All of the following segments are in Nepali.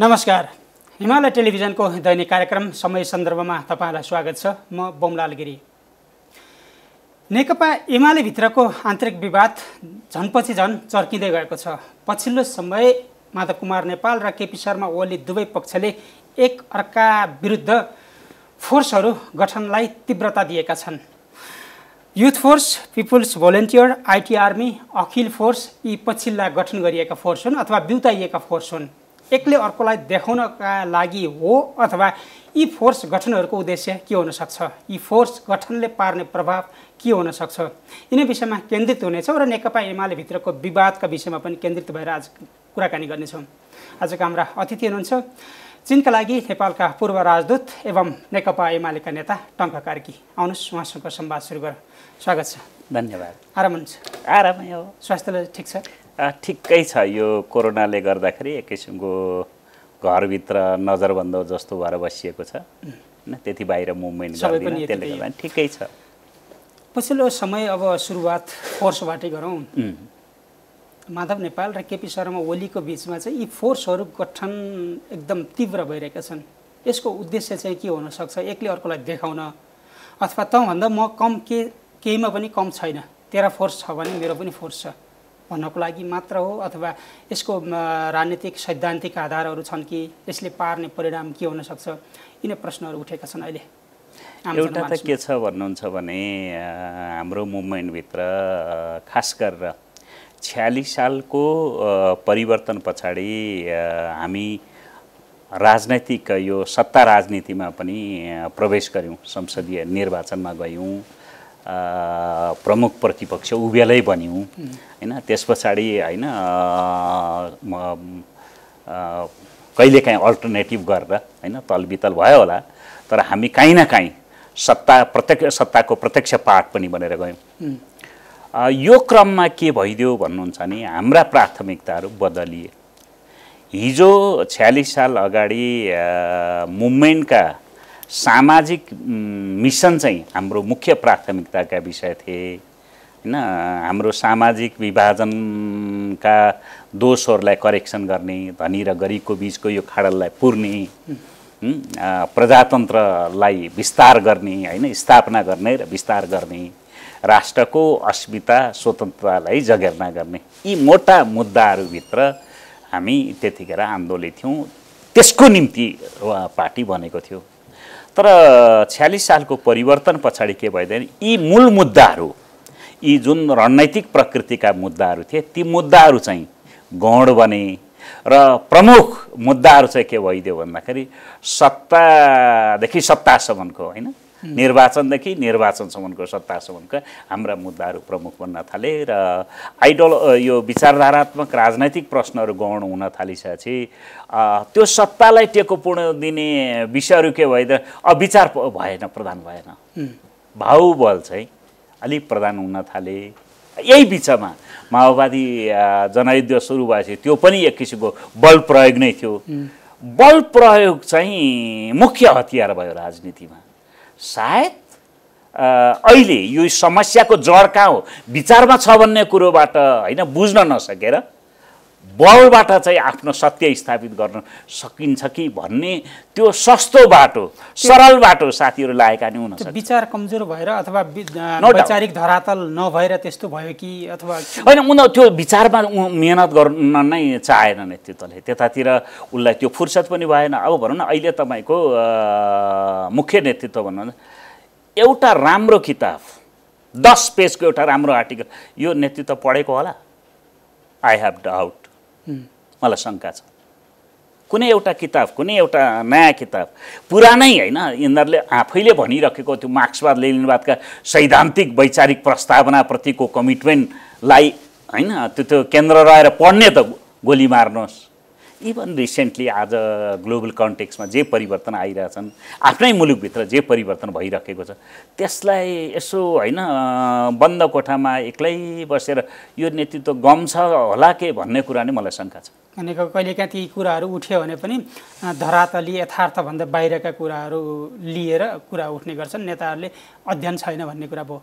नमस्कार हिमालय टेलिभिजनको दैनिक कार्यक्रम समय सन्दर्भमा तपाईँलाई स्वागत छ म बमलाल गिरी नेकपा एमालेभित्रको आन्तरिक विवाद झनपछि झन् चर्किँदै गएको छ पछिल्लो समय माधव कुमार नेपाल र केपी शर्मा ओली दुवै पक्षले एक अर्का विरुद्ध फोर्सहरू गठनलाई तीव्रता दिएका छन् youth force people's volunteer IT army अखिल फोर्स यी पछिल्ला गठन गरिएका फोर्स हुन् अथवा बिउताइएका फोर्स हुन् एकले अर्कोलाई देखाउनका लागि हो अथवा यी फोर्स गठनहरूको उद्देश्य के हुनसक्छ यी फोर्स गठनले पार्ने प्रभाव के हुनसक्छ यिनै विषयमा केन्द्रित हुनेछौँ र नेकपा एमालेभित्रको विवादका विषयमा पनि केन्द्रित भएर आज कुराकानी गर्नेछौँ आजका हाम्रा अतिथि हुनुहुन्छ चिनका लागि नेपालका पूर्व राजदूत एवं नेकपा एमालेका नेता टङ्क कार्की आउनुहोस् उहाँसँग संवाद सुरु गर स्वागत छ धन्यवाद आराम हुन्छ आरामै हो स्वास्थ्यलाई ठिक छ ठिकै छ यो कोरोनाले गर्दाखेरि एक किसिमको घरभित्र नजरबन्द जस्तो भएर बसिएको छ होइन त्यति बाहिर मुभमेन्ट गर्दैन त्यसले गर्दा ठिकै छ पछिल्लो समय अब सुरुवात फोर्सबाटै गरौँ माधव नेपाल र केपी शर्मा ओलीको बिचमा चाहिँ यी फोर्सहरू गठन एकदम तीव्र भइरहेका छन् यसको उद्देश्य चाहिँ के हुनसक्छ एकले अर्कोलाई देखाउन अथवा तँभन्दा म कम के केहीमा पनि कम छैन तेह्र फोर्स छ भने मेरो पनि फोर्स छ भन्नको लागि मात्र हो अथवा यसको राजनीतिक सैद्धान्तिक आधारहरू छन् कि यसले पार्ने परिणाम के हुनसक्छ यिनै प्रश्नहरू उठेका छन् अहिले एउटा त के छ भन्नुहुन्छ भने हाम्रो मुभमेन्टभित्र खास गरेर छ्यालिस सालको परिवर्तन पछाडि हामी राजनैतिक यो सत्ता राजनीतिमा पनि प्रवेश गऱ्यौँ संसदीय निर्वाचनमा गयौँ प्रमुख प्रतिपक्ष उभेलै बन्यौँ होइन त्यस पछाडि होइन कहिलेकाहीँ अल्टरनेटिभ गरेर होइन तलबितल भयो होला तर हामी काहीँ न काहीँ सत्ता प्रत्यक्ष सत्ताको प्रत्यक्ष पाठ पनि बनेर गयौँ यो क्रममा के भइदियो भन्नुहुन्छ भने हाम्रा प्राथमिकताहरू बदलिए हिजो छ्यालिस साल अगाडि मुभमेन्टका सामाजिक मिसन चाहिँ हाम्रो मुख्य प्राथमिकताका विषय थिए होइन हाम्रो सामाजिक विभाजनका दोषहरूलाई करेक्सन गर्ने धनी र गरिबको बिचको यो खाडललाई पुर्ने प्रजातन्त्रलाई विस्तार गर्ने होइन स्थापना गर्ने र विस्तार गर्ने राष्ट्रको अस्मिता स्वतन्त्रतालाई जगेर्ना गर्ने यी मोटा मुद्दाहरूभित्र हामी त्यतिखेर आन्दोलित थियौँ त्यसको निम्ति पार्टी बनेको थियो तर छ्यालिस सालको परिवर्तन पछाडि के भइदिएन यी मूल मुद्दाहरू यी जुन रणनैतिक प्रकृतिका मुद्दाहरू थिए ती मुद्दाहरू चाहिँ गौड बने र प्रमुख मुद्दाहरू चाहिँ के भइदियो भन्दाखेरि सत्तादेखि सत्तासम्मको होइन निर्वाचनदेखि निर्वाचनसम्मको सत्तासम्मका हाम्रा मुद्दाहरू प्रमुख बन्न थाले र आइडल यो विचारधारात्मक राजनैतिक प्रश्नहरू गौण हुन थालिसकेपछि त्यो सत्तालाई टेको पूर्ण दिने विषयहरू के भयो त अविचार भएन प्रधान भएन भाउबल चाहिँ अलिक प्रधान हुन थाले यही बिचमा माओवादी जनयुद्ध सुरु भएपछि त्यो पनि एक किसिमको बल प्रयोग नै थियो बल प्रयोग चाहिँ मुख्य हतियार भयो राजनीतिमा सायद अहिले यो समस्याको जड कहाँ हो विचारमा छ भन्ने कुरोबाट होइन बुझ्न नसकेर बलबाट चाहिँ आफ्नो सत्य स्थापित गर्न सकिन्छ कि भन्ने त्यो सस्तो बाटो सरल बाटो साथीहरू लागेका नि हुन विचार कमजोर भएर अथवा वैचारिक धरातल नभएर त्यस्तो भयो कि अथवा होइन उनीहरू त्यो विचारमा मिहिनेत गर्न नै चाहेन नेतृत्वले त्यतातिर उसलाई त्यो फुर्सद पनि भएन अब भनौँ न अहिले तपाईँको मुख्य नेतृत्व भन्नु एउटा राम्रो किताब दस पेजको एउटा राम्रो आर्टिकल यो नेतृत्व पढेको होला आई हेभ डाउट मलाई शङ्का छ कुनै एउटा किताब कुनै एउटा नयाँ किताब पुरानै होइन यिनीहरूले आफैले भनिरहेको त्यो मार्क्सवाद लेनिनवादका सैद्धान्तिक वैचारिक प्रस्तावनाप्रतिको कमिटमेन्टलाई होइन त्यो त्यो केन्द्र रहेर पढ्ने त गोली मार्नुहोस् इभन रिसेन्टली आज ग्लोबल uh, कन्टेक्समा जे परिवर्तन आइरहेछन् आफ्नै मुलुकभित्र जे परिवर्तन भइरहेको छ त्यसलाई यसो होइन uh, बन्द कोठामा एक्लै बसेर यो नेतृत्व गम्छ होला के भन्ने कुरा नै मलाई शङ्का छ भनेको कहिलेकाहीँ ती कुराहरू उठ्यो भने पनि धरातली यथार्थभन्दा बाहिरका कुराहरू लिएर कुरा उठ्ने गर्छन् नेताहरूले अध्ययन छैन भन्ने कुरा भयो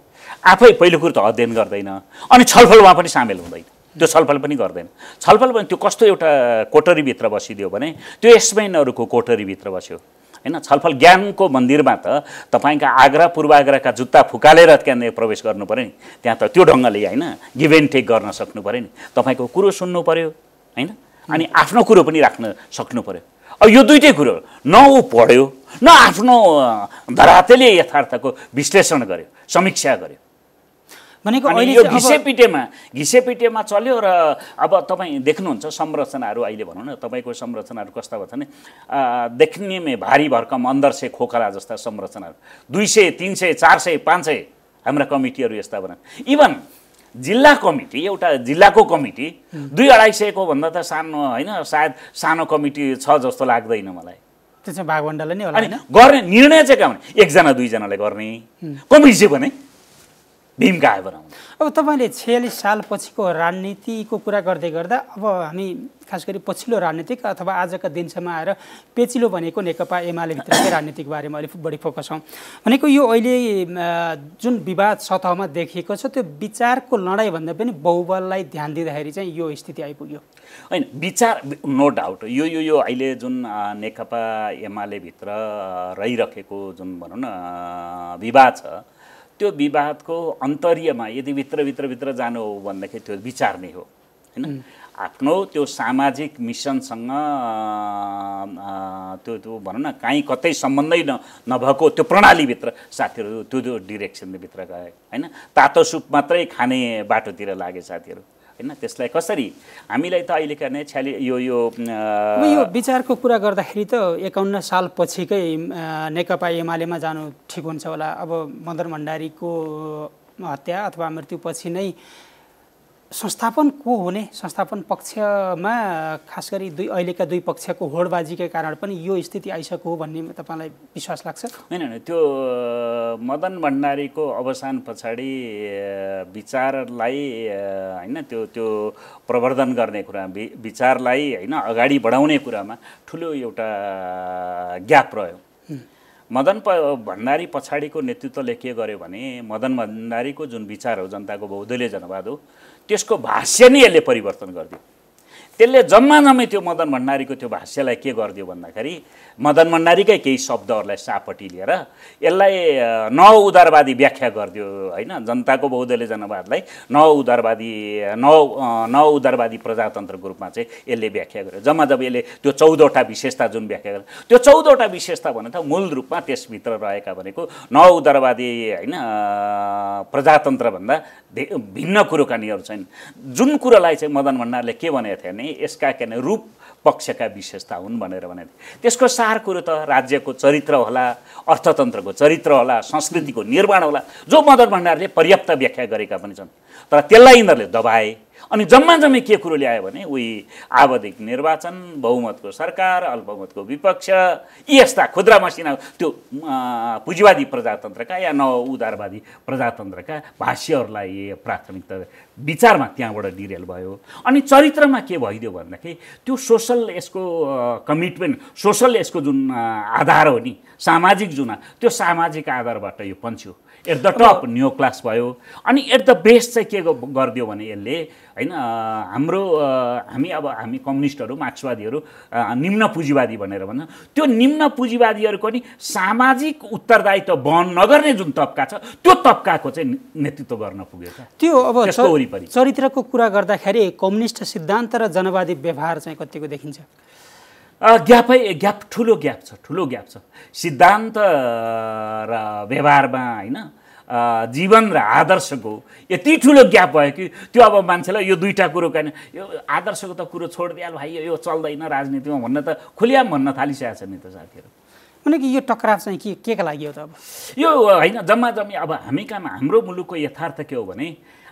आफै पहिलो कुरो त अध्ययन गर्दैन अनि छलफलमा पनि सामेल हुँदैन त्यो छलफल पनि गर्दैन छलफल पनि त्यो कस्तो एउटा कोटरीभित्र बसिदियो भने त्यो एसमेनहरूको कोटरीभित्र बस्यो होइन छलफल ज्ञानको मन्दिरमा त तपाईँका आग्रा पूर्वाग्राका जुत्ता फुकालेर त्यहाँनिर प्रवेश गर्नु पऱ्यो नि त्यहाँ त त्यो ढङ्गले होइन गिभ एन्ड टेक गर्न सक्नु पऱ्यो नि तपाईँको कुरो सुन्नु पऱ्यो होइन अनि आफ्नो कुरो पनि राख्न सक्नु पऱ्यो अब यो दुइटै कुरो न ऊ पढ्यो न आफ्नो धरातेले यथार्थको विश्लेषण गर्यो समीक्षा गर्यो भनेको अहिले घिसेपिटेमा घिसेपिटेमा चल्यो र अब तपाईँ देख्नुहुन्छ संरचनाहरू अहिले भनौँ न तपाईँको संरचनाहरू कस्ता भने देख्नेमै भारी भरकम अन्दर से खोकला जस्ता संरचनाहरू दुई सय तिन सय चार सय पाँच सय हाम्रा कमिटीहरू यस्ता भन इभन जिल्ला कमिटी एउटा जिल्लाको कमिटी दुई अढाई सयको भन्दा त सानो होइन सायद सानो कमिटी छ जस्तो लाग्दैन मलाई त्यसमा भागभण्डाले नै होला गर्ने निर्णय चाहिँ के भने एकजना दुईजनाले गर्ने कमिटी चाहिँ भने भीमकाय बनाउनु अब तपाईँले छयालिस सालपछिको राजनीतिको कुरा गर्दै गर्दा अब हामी खास गरी पछिल्लो राजनीतिक अथवा आजका दिनसम्म आएर पेचिलो भनेको नेकपा एमाले भित्रकै राजनीतिक बारेमा अलिक बढी फोकस हौँ भनेको यो अहिले जुन विवाद सतहमा देखिएको छ त्यो विचारको लडाइँभन्दा पनि बहुबललाई ध्यान दिँदाखेरि चाहिँ यो स्थिति आइपुग्यो होइन विचार नो डाउट यो यो यो अहिले जुन नेकपा एमाले भित्र रहिरहेको जुन भनौँ न विवाद छ त्यो विवादको अन्तर्यमा यदि भित्रभित्रभित्र जानु हो भन्दाखेरि त्यो विचार नै हो होइन आफ्नो त्यो सामाजिक मिसनसँग त्यो त्यो भनौँ न काहीँ कतै सम्बन्धै न नभएको त्यो प्रणालीभित्र साथीहरू त्यो त्यो डिरेक्सनभित्र गए होइन तातो सुप मात्रै खाने बाटोतिर लागे साथीहरू होइन त्यसलाई कसरी हामीलाई त अहिलेका नै छ्याले यो यो यो विचारको कुरा गर्दाखेरि त एकाउन्न साल पछिकै नेकपा एमालेमा जानु ठिक हुन्छ होला अब मदन भण्डारीको हत्या अथवा मृत्युपछि नै संस्थापन को हुने संस्थापन पक्षमा खास गरी दुई अहिलेका दुई पक्षको होडबाजीकै कारण पनि यो स्थिति आइसक्यो हो भन्ने तपाईँलाई विश्वास लाग्छ होइन होइन त्यो मदन भण्डारीको अवसान पछाडि विचारलाई होइन त्यो त्यो प्रवर्धन गर्ने कुरा विचारलाई होइन अगाडि बढाउने कुरामा ठुलो एउटा ग्याप रह्यो मदन प भण्डारी पछाडिको नेतृत्वले के गर्यो भने मदन भण्डारीको जुन विचार हो जनताको बहुदलीय जनवाद हो त्यसको भाष्य नै यसले परिवर्तन गरिदियो त्यसले जम्मा जम्मै त्यो मदन भण्डारीको त्यो भाष्यलाई के गरिदियो भन्दाखेरि मदन भण्डारीकै केही शब्दहरूलाई सापट्टि लिएर यसलाई उदारवादी व्याख्या गरिदियो होइन जनताको बहुदलीय जनवादलाई उदारवादी नौ उदारवादी प्रजातन्त्रको रूपमा चाहिँ यसले व्याख्या गर्यो जम्मा जब यसले त्यो चौधवटा विशेषता जुन व्याख्या गर्यो त्यो चौधवटा विशेषता भने त मूल रूपमा त्यसभित्र रहेका भनेको उदारवादी होइन प्रजातन्त्रभन्दा भिन्न कुरोकानीहरू छन् जुन कुरोलाई चाहिँ मदन भण्डारले के भनेको थियो भने यसका के रूप पक्षका विशेषता हुन् भनेर भने त्यसको सार कुरो त राज्यको चरित्र होला अर्थतन्त्रको चरित्र होला संस्कृतिको निर्माण होला जो मदन भण्डारले पर्याप्त व्याख्या गरेका पनि छन् तर त्यसलाई यिनीहरूले दबाए अनि जम्मा जम्मै के कुरो ल्यायो भने उही आवधिक निर्वाचन बहुमतको सरकार अल्पमतको विपक्ष यी यस्ता खुद्रा मसिना त्यो पुँजीवादी प्रजातन्त्रका या नव उदारवादी प्रजातन्त्रका भाष्यहरूलाई प्राथमिकता विचारमा त्यहाँबाट डिरेल भयो अनि चरित्रमा के भइदियो भन्दाखेरि त्यो सोसल यसको कमिटमेन्ट सोसल यसको जुन आधार हो नि सामाजिक जुन त्यो सामाजिक आधारबाट यो पन्छ्यो at the top new class भयो अनि एट द बेस्ट चाहिँ के गरिदियो भने यसले होइन हाम्रो हामी अब हामी कम्युनिस्टहरू मार्क्सवादीहरू निम्न पुँजीवादी भनेर भन्छ त्यो निम्न पुँजीवादीहरूको नि सामाजिक उत्तरदायित्व बहन नगर्ने जुन तबका छ त्यो तबकाको चाहिँ नेतृत्व गर्न पुगेको त्यो अब वरिपरि चरित्रको कुरा गर्दाखेरि कम्युनिस्ट सिद्धान्त र जनवादी व्यवहार चाहिँ कतिको देखिन्छ ग्यापै ग्याप ठुलो ग्याप छ ठुलो ग्याप छ सिद्धान्त र व्यवहारमा होइन जीवन र आदर्शको यति ठुलो ग्याप भयो कि त्यो अब मान्छेलाई यो दुईवटा कुरो काहीँ यो आदर्शको त कुरो छोडिदिहाल भाइ यो चल्दैन राजनीतिमा भन्न त खुलिया भन्न थालिसकेको छ नि त साथीहरू किनकि यो टकराव चाहिँ के के का लागि हो त अब यो होइन जम्मा जम्मी अब हामी कहाँ हाम्रो मुलुकको यथार्थ के हो भने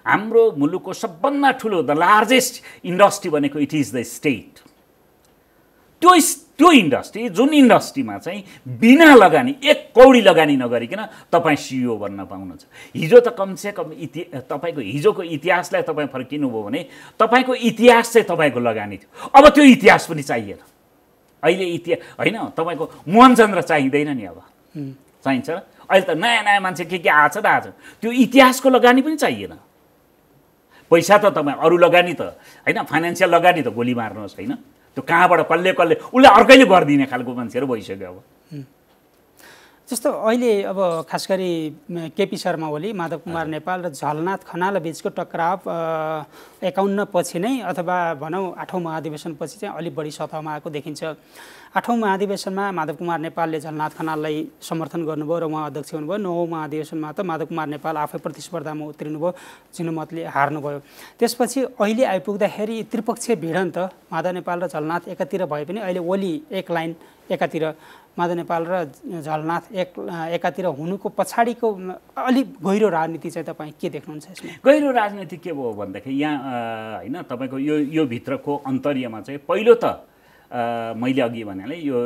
हाम्रो मुलुकको सबभन्दा ठुलो द लार्जेस्ट इन्डस्ट्री भनेको इट इज द स्टेट त्यो त्यो इन्डस्ट्री जुन इन्डस्ट्रीमा चाहिँ बिना लगानी एक कौडी लगानी नगरिकन तपाईँ सिइओ बन्न पाउनुहुन्छ हिजो त कमसेकम इति तपाईँको हिजोको इतिहासलाई तपाईँ फर्किनुभयो भने तपाईँको इतिहास चाहिँ तपाईँको लगानी थियो अब त्यो इतिहास पनि चाहिएन अहिले इतिहास होइन तपाईँको मोहनचन्द्र चाहिँदैन नि अब चाहिन्छ अहिले त नयाँ नयाँ मान्छे के के छ त आज त्यो इतिहासको लगानी पनि चाहिएन पैसा त तपाईँ अरू लगानी त होइन फाइनेन्सियल लगानी त गोली मार्नुहोस् होइन त्यो कहाँबाट कसले कसले उसले अर्कैले गरिदिने खालको मान्छेहरू भइसक्यो अब जस्तो अहिले अब खास गरी केपी शर्मा ओली माधव कुमार नेपाल र झलनाथ खनाल बिचको टक्राव एकाउन्न पछि नै अथवा भनौँ आठौँ महाधिवेशनपछि चाहिँ अलिक बढी सतहमा आएको देखिन्छ आठौँ महाधिवेशनमा माधव कुमार नेपालले झलनाथ खनाललाई समर्थन गर्नुभयो र उहाँ अध्यक्ष हुनुभयो नौ महाधिवेशनमा त माधव कुमार नेपाल आफै प्रतिस्पर्धामा उत्रिनु उत्रिनुभयो जिनोमतले हार्नुभयो त्यसपछि अहिले आइपुग्दाखेरि त्रिपक्षीय भिडन्त माधव नेपाल र झलनाथ एकातिर भए पनि अहिले ओली एक लाइन एकातिर माधव नेपाल र झलनाथ एक एकातिर हुनुको पछाडिको अलिक गहिरो राजनीति चाहिँ तपाईँ के देख्नुहुन्छ गहिरो राजनीति के भयो भन्दाखेरि यहाँ होइन तपाईँको यो यो भित्रको अन्तर्यमा चाहिँ पहिलो त मैले अघि भने यो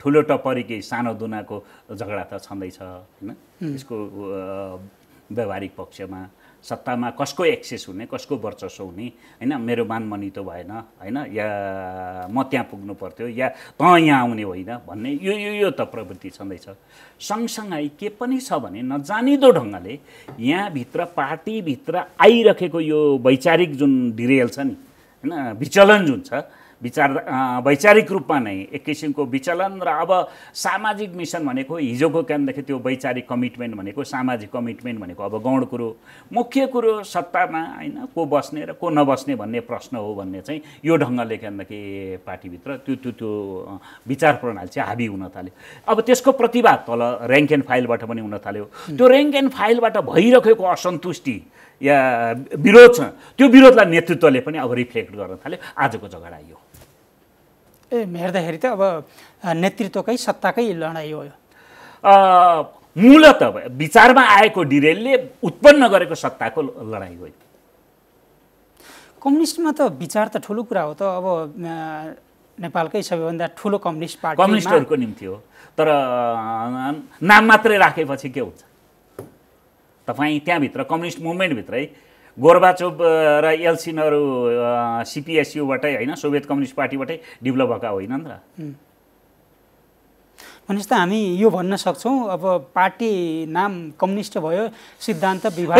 ठुलो टपरीकै सानो दुनाको झगडा त छँदैछ होइन यसको व्यावहारिक पक्षमा सत्तामा कसको एक्सेस हुने कसको वर्चस्व हुने होइन मेरो मानमनी त भएन होइन या म त्यहाँ पुग्नु पर्थ्यो या तँ यहाँ आउने होइन भन्ने यो यो यो त प्रवृत्ति छँदैछ सँगसँगै के पनि छ भने नजानिदो ढङ्गले यहाँभित्र पार्टीभित्र आइरहेको यो वैचारिक जुन डिरेल छ नि होइन विचलन जुन छ विचार वैचारिक रूपमा नै एक किसिमको विचलन र अब सामाजिक मिसन भनेको हिजोको कारणदेखि त्यो वैचारिक कमिटमेन्ट भनेको सामाजिक कमिटमेन्ट भनेको अब गौण कुरो मुख्य कुरो सत्तामा होइन को बस्ने र को नबस्ने भन्ने प्रश्न हो भन्ने चाहिँ यो ढङ्गले कारणदेखि पार्टीभित्र त्यो त्यो त्यो विचार प्रणाली चाहिँ हाबी हुन थाल्यो अब त्यसको प्रतिवाद तल ऱ्याङ्क एन्ड फाइलबाट पनि हुन थाल्यो त्यो ऱ्याङ्क एन्ड फाइलबाट भइरहेको असन्तुष्टि या विरोध छ त्यो विरोधलाई नेतृत्वले पनि अब रिफ्लेक्ट गर्न थाल्यो आजको झगडा यो हेर्दाखेरि त अब नेतृत्वकै सत्ताकै लडाइँ हो मूलत विचारमा आएको डिरेलले उत्पन्न गरेको सत्ताको लडाइँ हो कम्युनिस्टमा त विचार त ठुलो कुरा हो त अब नेपालकै सबैभन्दा ठुलो कम्युनिस्ट पार्टी कम्युनिस्टहरूको निम्ति हो तर नाम मात्रै राखेपछि के हुन्छ तपाईँ त्यहाँभित्र कम्युनिस्ट मुभमेन्टभित्रै गोर्बाचोप र एलसिनहरू सिपिएसयुबाटै होइन सोभियत कम्युनिस्ट पार्टीबाटै डेभलप भएका होइन नि त भनेपछि त हामी यो भन्न सक्छौँ अब पार्टी नाम कम्युनिस्ट भयो सिद्धान्त विभाग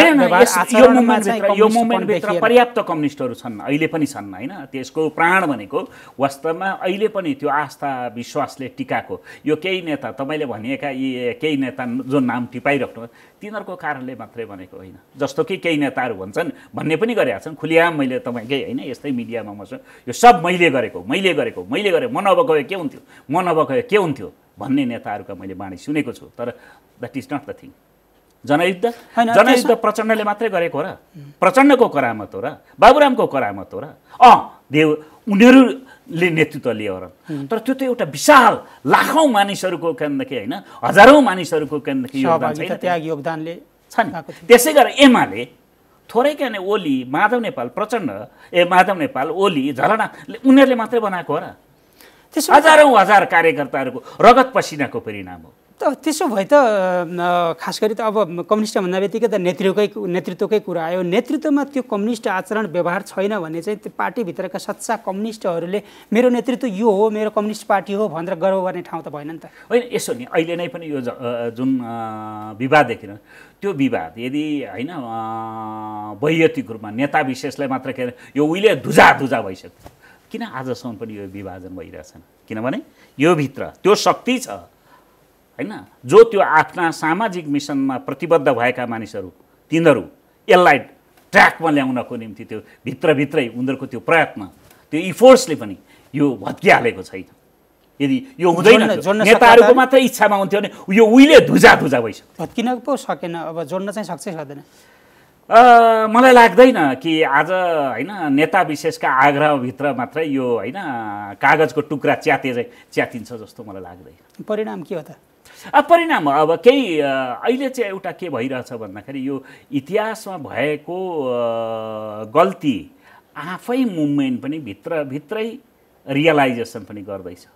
पर्याप्त कम्युनिस्टहरू छन् अहिले पनि छन् होइन त्यसको प्राण भनेको वास्तवमा अहिले पनि त्यो आस्था विश्वासले टिकाएको यो केही नेता तपाईँले भनिएका यी केही नेता जो नाम टिपाइराख्नु तिनीहरूको कारणले मात्रै भनेको होइन जस्तो कि केही नेताहरू भन्छन् भन्ने पनि गरेका छन् खुलियाम मैले तपाईँकै होइन यस्तै मिडियामा म यो सब मैले गरेको मैले गरेको मैले गरेको म नभएको के हुन्थ्यो म नभएको के हुन्थ्यो भन्ने नेताहरूका मैले बाणी सुनेको छु तर that is not the thing जनयुद्ध जनयुद्ध प्रचण्डले मात्रै गरेको हो र प्रचण्डको करामत हो र बाबुरामको करामत हो र अँ देव उनीहरूले नेतृत्व लियो र तर त्यो त एउटा विशाल लाखौँ मानिसहरूको केन्द्रदेखि होइन हजारौँ मानिसहरूको केन्द्रदेखि त्याग योगदानले छ नि त्यसै गरेर एमाले थोरै किनभने ओली माधव नेपाल प्रचण्ड ए माधव नेपाल ओली झलना उनीहरूले मात्रै बनाएको हो र त्यसो हजारौँ हजार कार्यकर्ताहरूको रगत पसिनाको परिणाम हो त त्यसो भए त खास गरी त अब कम्युनिस्ट भन्दा बित्तिकै त नेतृत्वकै नेतृत्वकै कुरा आयो नेतृत्वमा त्यो कम्युनिस्ट आचरण व्यवहार छैन भने चाहिँ त्यो पार्टीभित्रका सच्चा कम्युनिस्टहरूले मेरो नेतृत्व यो हो मेरो कम्युनिस्ट पार्टी हो भनेर गर्व गर्ने ठाउँ त भएन नि त होइन यसो नि अहिले नै पनि यो जुन विवाद देखिन त्यो विवाद यदि होइन वैयक्तिक रूपमा नेता विशेषलाई मात्र के यो उहिले धुजा धुजा भइसक्यो किन आजसम्म पनि यो विभाजन भइरहेछन् किनभने यो भित्र त्यो शक्ति छ होइन जो त्यो आफ्ना सामाजिक मिसनमा प्रतिबद्ध भएका मानिसहरू तिनीहरू यसलाई ट्र्याकमा ल्याउनको निम्ति त्यो भित्रभित्रै उनीहरूको त्यो प्रयत्न त्यो इफोर्सले पनि यो भत्किहालेको छैन यदि यो हुँदैन नेताहरूको मात्रै इच्छामा हुन्थ्यो भने यो उहिले धुजा धुजा भइसक्यो भत्किन पो सकेन अब जोड्न चाहिँ सक्छ सक्दैन मलाई लाग्दैन कि आज होइन नेता विशेषका आग्रहभित्र मात्रै यो होइन कागजको टुक्रा च्याते च्यातिन्छ जस्तो मलाई लाग्दैन परिणाम के हो त अब परिणाम अब केही अहिले चाहिँ एउटा के भइरहेछ भन्दाखेरि यो इतिहासमा भएको गल्ती आफै मुभमेन्ट पनि भित्र भित्रै रियलाइजेसन पनि गर्दैछ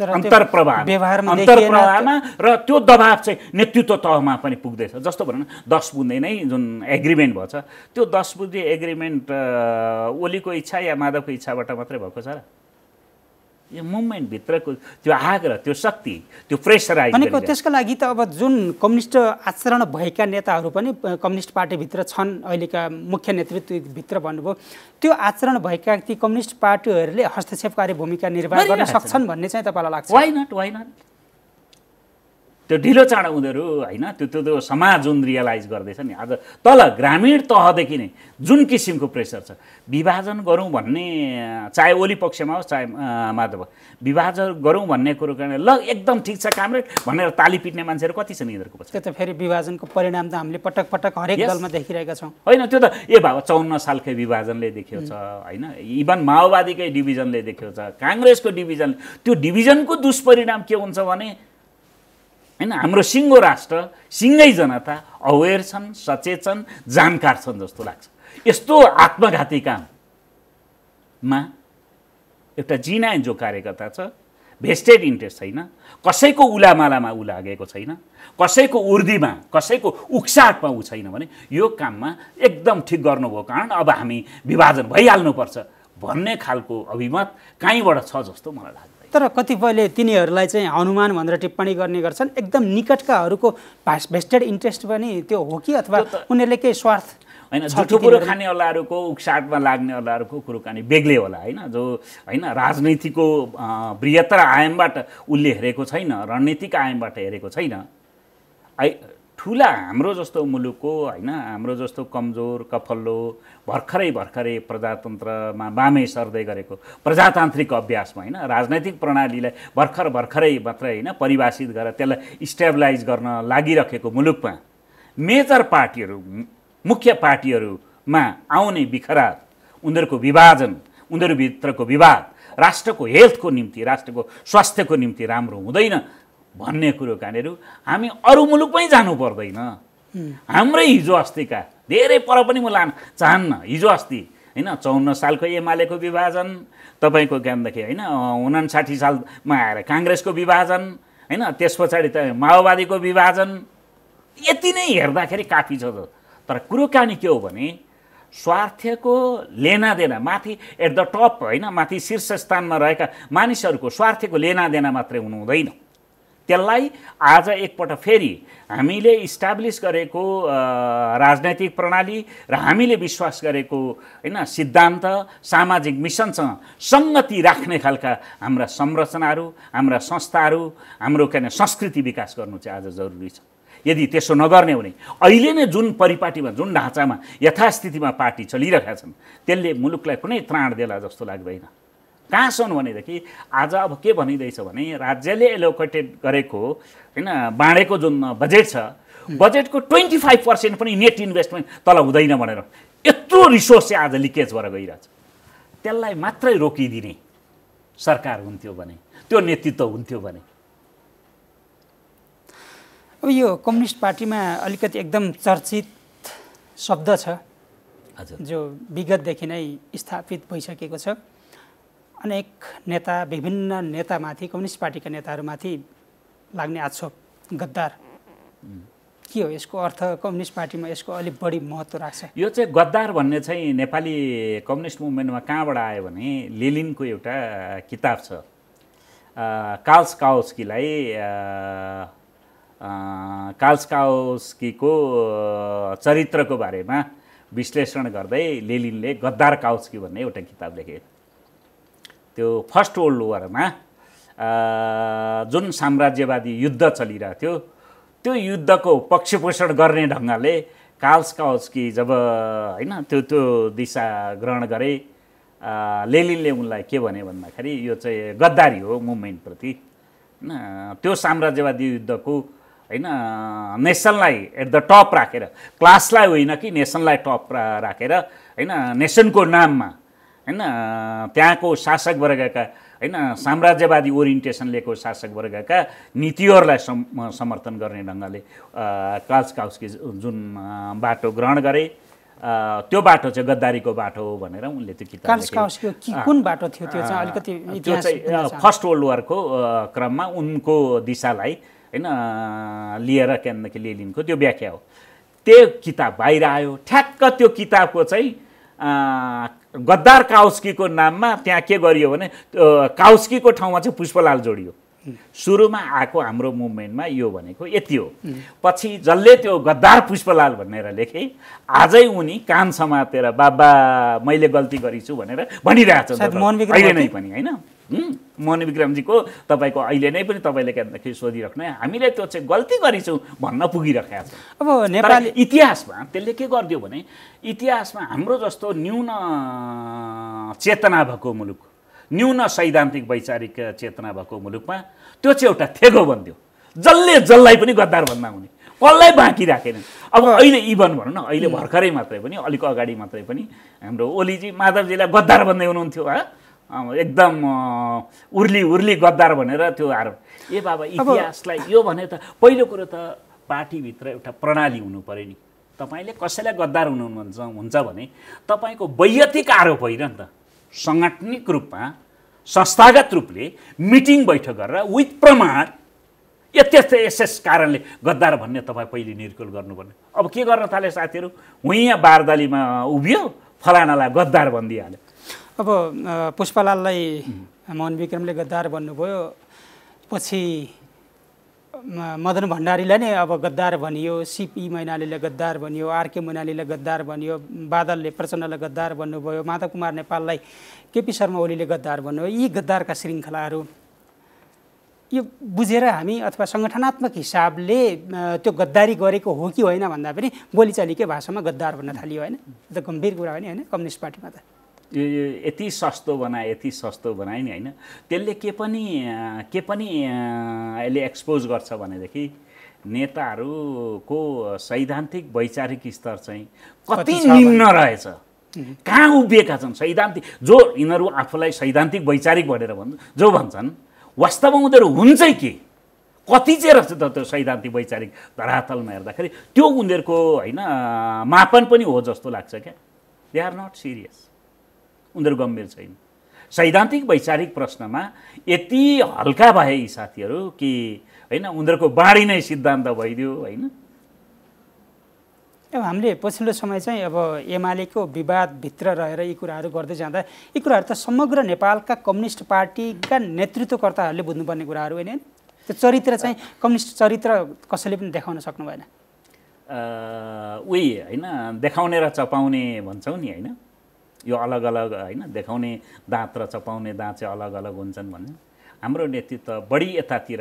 अन्तर्प्रभाव अन्तर्प्रभावमा र त्यो दबाब चाहिँ नेतृत्व तहमा पनि पुग्दैछ जस्तो भनौँ न दस बुँदे नै जुन एग्रिमेन्ट भएछ त्यो दस बुँदे एग्रिमेन्ट ओलीको इच्छा या माधवको इच्छाबाट मात्रै भएको छ र यो मुभमेन्टभित्रको त्यो आग्रह त्यो शक्ति त्यो प्रेसराइज भनेको त्यसको लागि त अब जुन कम्युनिस्ट आचरण भएका नेताहरू पनि कम्युनिस्ट पार्टीभित्र छन् अहिलेका मुख्य नेतृत्वभित्र भन्नुभयो त्यो आचरण भएका ती कम्युनिस्ट पार्टीहरूले हस्तक्षेपकारी भूमिका निर्वाह गर्न सक्छन् भन्ने चाहिँ तपाईँलाई लाग्छ वाइ नट वाइ नट त्यो ढिलो चाँडो उनीहरू होइन त्यो त्यो त्यो समाज जुन रियलाइज गर्दैछ नि आज तल ग्रामीण तहदेखि नै जुन किसिमको प्रेसर छ विभाजन गरौँ भन्ने चाहे ओली पक्षमा होस् चाहे माधव विभाजन गरौँ भन्ने कुरो कारण ल एकदम ठिक छ कामरेड भनेर ताली पिट्ने मान्छेहरू कति छन् यिनीहरूको त्यो त फेरि विभाजनको परिणाम त हामीले पटक पटक हरेक दलमा देखिरहेका छौँ होइन त्यो त ए भाव चौन्न सालकै विभाजनले देखियो छ होइन इभन माओवादीकै डिभिजनले देखियो छ काङ्ग्रेसको डिभिजन त्यो डिभिजनको दुष्परिणाम के हुन्छ भने होइन हाम्रो सिङ्गो राष्ट्र सिङ्गै जनता अवेर छन् सचेत छन् जानकार छन् जस्तो लाग्छ यस्तो आत्मघाती काममा एउटा जिना जो कार्यकर्ता छ भेस्टेड इन्ट्रेस्ट छैन कसैको उलामालामा ऊ लागेको छैन कसैको उर्दीमा कसैको उक्साटमा ऊ छैन भने यो काममा एकदम ठिक गर्नुभयो कारण अब हामी विभाजन भइहाल्नुपर्छ भन्ने खालको अभिमत कहीँबाट छ जस्तो मलाई लाग्छ तर कतिपयले तिनीहरूलाई चाहिँ हनुमान भनेर टिप्पणी गर्ने गर्छन् एकदम निकटकाहरूको भेस्टेड इन्ट्रेस्ट पनि त्यो हो कि अथवा उनीहरूले केही स्वार्थ होइन झुठो कुरो खानेवालाहरूको उक्साटमा लाग्नेवालाहरूको कुरोकानी बेग्लै होला होइन जो होइन राजनीतिको बृहत्तर आयामबाट उसले हेरेको छैन रणनीतिक आयामबाट हेरेको छैन ठुला हाम्रो जस्तो मुलुकको होइन हाम्रो जस्तो कमजोर कफल्लो भर्खरै भर्खरै प्रजातन्त्रमा बामे सर्दै गरेको प्रजातान्त्रिक अभ्यासमा होइन राजनैतिक प्रणालीलाई भर्खर भर्खरै मात्रै होइन परिभाषित गरेर त्यसलाई स्टेबलाइज गर्न लागिरहेको मुलुकमा मेजर पार्टीहरू मुख्य पार्टीहरूमा आउने बिखरा उनीहरूको विभाजन उनीहरूभित्रको विवाद राष्ट्रको हेल्थको निम्ति राष्ट्रको स्वास्थ्यको निम्ति राम्रो हुँदैन भन्ने कुरोकानीहरू हामी अरू मुलुकमै जानु पर्दैन हाम्रै हिजो अस्तिका धेरै पर पनि म लान चाहन्न हिजो अस्ति होइन चौन्न सालको एमालेको विभाजन तपाईँको के भन्दाखेरि होइन उनासाठी सालमा आएर काङ्ग्रेसको विभाजन होइन त्यस पछाडि त माओवादीको विभाजन यति नै हेर्दाखेरि काफी छ तर कुरोकानी के हो भने स्वार्थको लेनादेना माथि एट द टप होइन माथि शीर्ष स्थानमा रहेका मानिसहरूको स्वार्थको लेनादेना मात्रै हुनु हुँदैन त्यसलाई आज एकपल्ट फेरि हामीले इस्टाब्लिस गरेको राजनैतिक प्रणाली र हामीले विश्वास गरेको होइन सिद्धान्त सामाजिक मिसनसँग सङ्गति राख्ने खालका हाम्रा संरचनाहरू हाम्रा संस्थाहरू हाम्रो के अरे संस्कृति विकास गर्नु चाहिँ आज जरुरी छ यदि त्यसो नगर्ने हो भने अहिले नै जुन परिपाटीमा जुन ढाँचामा यथास्थितिमा पार्टी चलिरहेका छन् त्यसले मुलुकलाई कुनै त्राण देला जस्तो लाग्दैन कहाँसम्म भनेदेखि आज अब के भनिँदैछ भने राज्यले एलोकेटेड गरेको होइन बाँडेको जुन बजेट छ बजेटको ट्वेन्टी फाइभ पर्सेन्ट पनि नेट इन्भेस्टमेन्ट तल हुँदैन भनेर यत्रो रिसोर्स चाहिँ आज लिकेज भएर गइरहेछ त्यसलाई मात्रै रोकिदिने सरकार हुन्थ्यो भने त्यो नेतृत्व हुन्थ्यो भने अब यो कम्युनिस्ट पार्टीमा अलिकति एकदम चर्चित शब्द छ हजुर जो विगतदेखि नै स्थापित भइसकेको छ अनेक नेता विभिन्न नेतामाथि कम्युनिस्ट पार्टीका नेताहरूमाथि लाग्ने आक्षोप गद्दार के हो यसको अर्थ कम्युनिस्ट पार्टीमा यसको अलिक बढी महत्त्व राख्छ यो चाहिँ गद्दार भन्ने चाहिँ नेपाली कम्युनिस्ट मुभमेन्टमा कहाँबाट आयो भने लेलिनको एउटा किताब छ काल्स काउस्कीलाई काल्स काउस्कीको चरित्रको बारेमा विश्लेषण गर्दै लेलिनले गद्दार काउस्की भन्ने एउटा किताब लेखे त्यो फर्स्ट वर्ल्ड वरमा जुन साम्राज्यवादी युद्ध चलिरहेको थियो त्यो युद्धको पक्षपोषण गर्ने ढङ्गले काल्सकाउस्की जब होइन त्यो त्यो दिशा ग्रहण गरे लेलिनले उनलाई के भने भन्दाखेरि यो चाहिँ गद्दारी हो मुभमेन्टप्रति होइन त्यो साम्राज्यवादी युद्धको होइन नेसनलाई एट द टप राखेर क्लासलाई होइन कि नेसनलाई टप राखेर होइन नेसनको नाममा होइन त्यहाँको शासक वर्गका होइन साम्राज्यवादी ओरिएन्टेसन लिएको शासक वर्गका नीतिहरूलाई समर्थन गर्ने ढङ्गले काल्सकाउस्की जुन बाटो ग्रहण गरे त्यो बाटो चाहिँ गद्दारीको बाटो हो भनेर उनले त्यो किताब कुन बाटो थियो त्यो चाहिँ अलिकति त्यो चाहिँ फर्स्ट वर्ल्ड वारको क्रममा उनको दिशालाई होइन लिएर क्यादेखि लेलिनको त्यो व्याख्या हो त्यो किताब बाहिर आयो ठ्याक्क त्यो किताबको चाहिँ गद्दार काउस्कीको नाममा त्यहाँ के गरियो भने काउस्कीको ठाउँमा चाहिँ पुष्पलाल जोडियो सुरुमा आएको हाम्रो मुभमेन्टमा यो भनेको यति हो पछि जसले त्यो गद्दार पुष्पलाल भनेर लेखे आजै उनी कान समातेर बाबा मैले गल्ती गरेछु भनेर भनिरहेछ अहिले नै पनि होइन मन विक्रमजीको तपाईँको अहिले नै पनि तपाईँले के भन्दाखेरि है हामीले त्यो चाहिँ गल्ती गरेछौँ भन्न पुगिरहेको छ अब नेपाली इतिहासमा त्यसले के गरिदियो भने इतिहासमा हाम्रो जस्तो न्यून चेतना भएको मुलुक न्यून सैद्धान्तिक वैचारिक चेतना भएको मुलुकमा त्यो चाहिँ एउटा थेगो बनिदियो जसले जसलाई पनि गद्दार भन्दा हुने कसलाई बाँकी राखेन अब अहिले इभन भनौँ न अहिले भर्खरै मात्रै पनि अलिक अगाडि मात्रै पनि हाम्रो ओलीजी माधवजीलाई गद्दार भन्दै हुनुहुन्थ्यो हा एकदम उर्ली उर्ली गद्दार भनेर त्यो आरोप ए बाबा इतिहासलाई यो भने त पहिलो कुरो त पार्टीभित्र एउटा प्रणाली हुनु पऱ्यो नि तपाईँले कसैलाई गद्दार हुनुहुन्छ हुन्छ भने तपाईँको वैयतिक आरोप होइन नि त साङ्गठनिक रूपमा संस्थागत रूपले मिटिङ बैठक गरेर विथ प्रमाण यत्यस्त यस कारणले गद्दार भन्ने तपाईँ पहिले निर्कुल गर्नुपर्ने अब के गर्न थाले साथीहरू हुँ यहाँ बारदालीमा उभियो फलानालाई गद्दार भनिदिइहाल्यो अब पुष्पलाललाई मोहन विक्रमले गद्दार भन्नुभयो पछि मदन भण्डारीलाई नै अब गद्दार भनियो सिपी मैनालीलाई गद्दार भनियो आरके मैनालीलाई गद्दार भनियो बादलले प्रचण्डलाई गद्दार भन्नुभयो माधव कुमार नेपाललाई केपी शर्मा ओलीले गद्दार भन्नुभयो यी गद्दारका श्रृङ्खलाहरू यो बुझेर हामी अथवा सङ्गठनात्मक हिसाबले त्यो गद्दारी गरेको हो कि होइन भन्दा पनि बोलीचालीकै भाषामा गद्दार भन्न थालियो होइन त गम्भीर कुरा हो नि होइन कम्युनिस्ट पार्टीमा त यति सस्तो बनाए यति सस्तो बनाए नि होइन त्यसले के पनि के पनि यसले एक्सपोज गर्छ भनेदेखि नेताहरूको सैद्धान्तिक वैचारिक स्तर चाहिँ कति निम्न रहेछ कहाँ उभिएका छन् सैद्धान्तिक जो यिनीहरू आफूलाई सैद्धान्तिक वैचारिक भनेर भन् जो भन्छन् वास्तवमा उनीहरू हुन्छ के कति चाहिँ रहेछ त त्यो सैद्धान्तिक वैचारिक धरातलमा हेर्दाखेरि त्यो उनीहरूको होइन मापन पनि हो जस्तो लाग्छ क्या दे आर नट सिरियस उनीहरू गम्भीर छैन सैद्धान्तिक वैचारिक प्रश्नमा यति हल्का भए यी साथीहरू कि होइन उनीहरूको बाढी नै सिद्धान्त भइदियो होइन अब हामीले पछिल्लो समय चाहिँ अब एमालेको विवादभित्र रहेर यी कुराहरू गर्दै जाँदा यी कुराहरू त समग्र नेपालका कम्युनिस्ट पार्टीका नेतृत्वकर्ताहरूले बुझ्नुपर्ने कुराहरू होइन त्यो चरित्र चाहिँ कम्युनिस्ट चरित्र कसैले पनि देखाउन सक्नु भएन उही होइन देखाउने र चपाउने भन्छौँ नि होइन यो अलग अलग होइन देखाउने दाँत र चपाउने दाँत चाहिँ अलग अलग हुन्छन् भन्ने हाम्रो नेतृत्व बढी यतातिर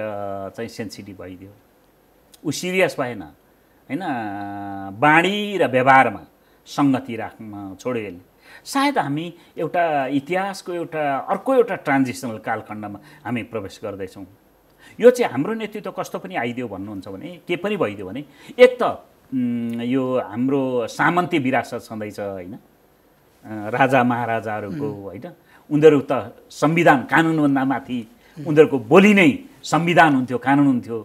चाहिँ सेन्सिटिभ भइदियो ऊ सिरियस भएन होइन बाणी र व्यवहारमा सङ्गति राख्न छोड्यो यसले सायद हामी एउटा इतिहासको एउटा अर्को एउटा ट्रान्जिसनल कालखण्डमा हामी प्रवेश गर्दैछौँ यो चाहिँ हाम्रो नेतृत्व कस्तो पनि आइदियो भन्नुहुन्छ भने के पनि भइदियो भने एक त यो हाम्रो सामन्ती विरासत छँदैछ होइन राजा महाराजाहरूको होइन उनीहरू त संविधान कानुनभन्दा माथि उनीहरूको बोली नै संविधान हुन्थ्यो कानुन हुन्थ्यो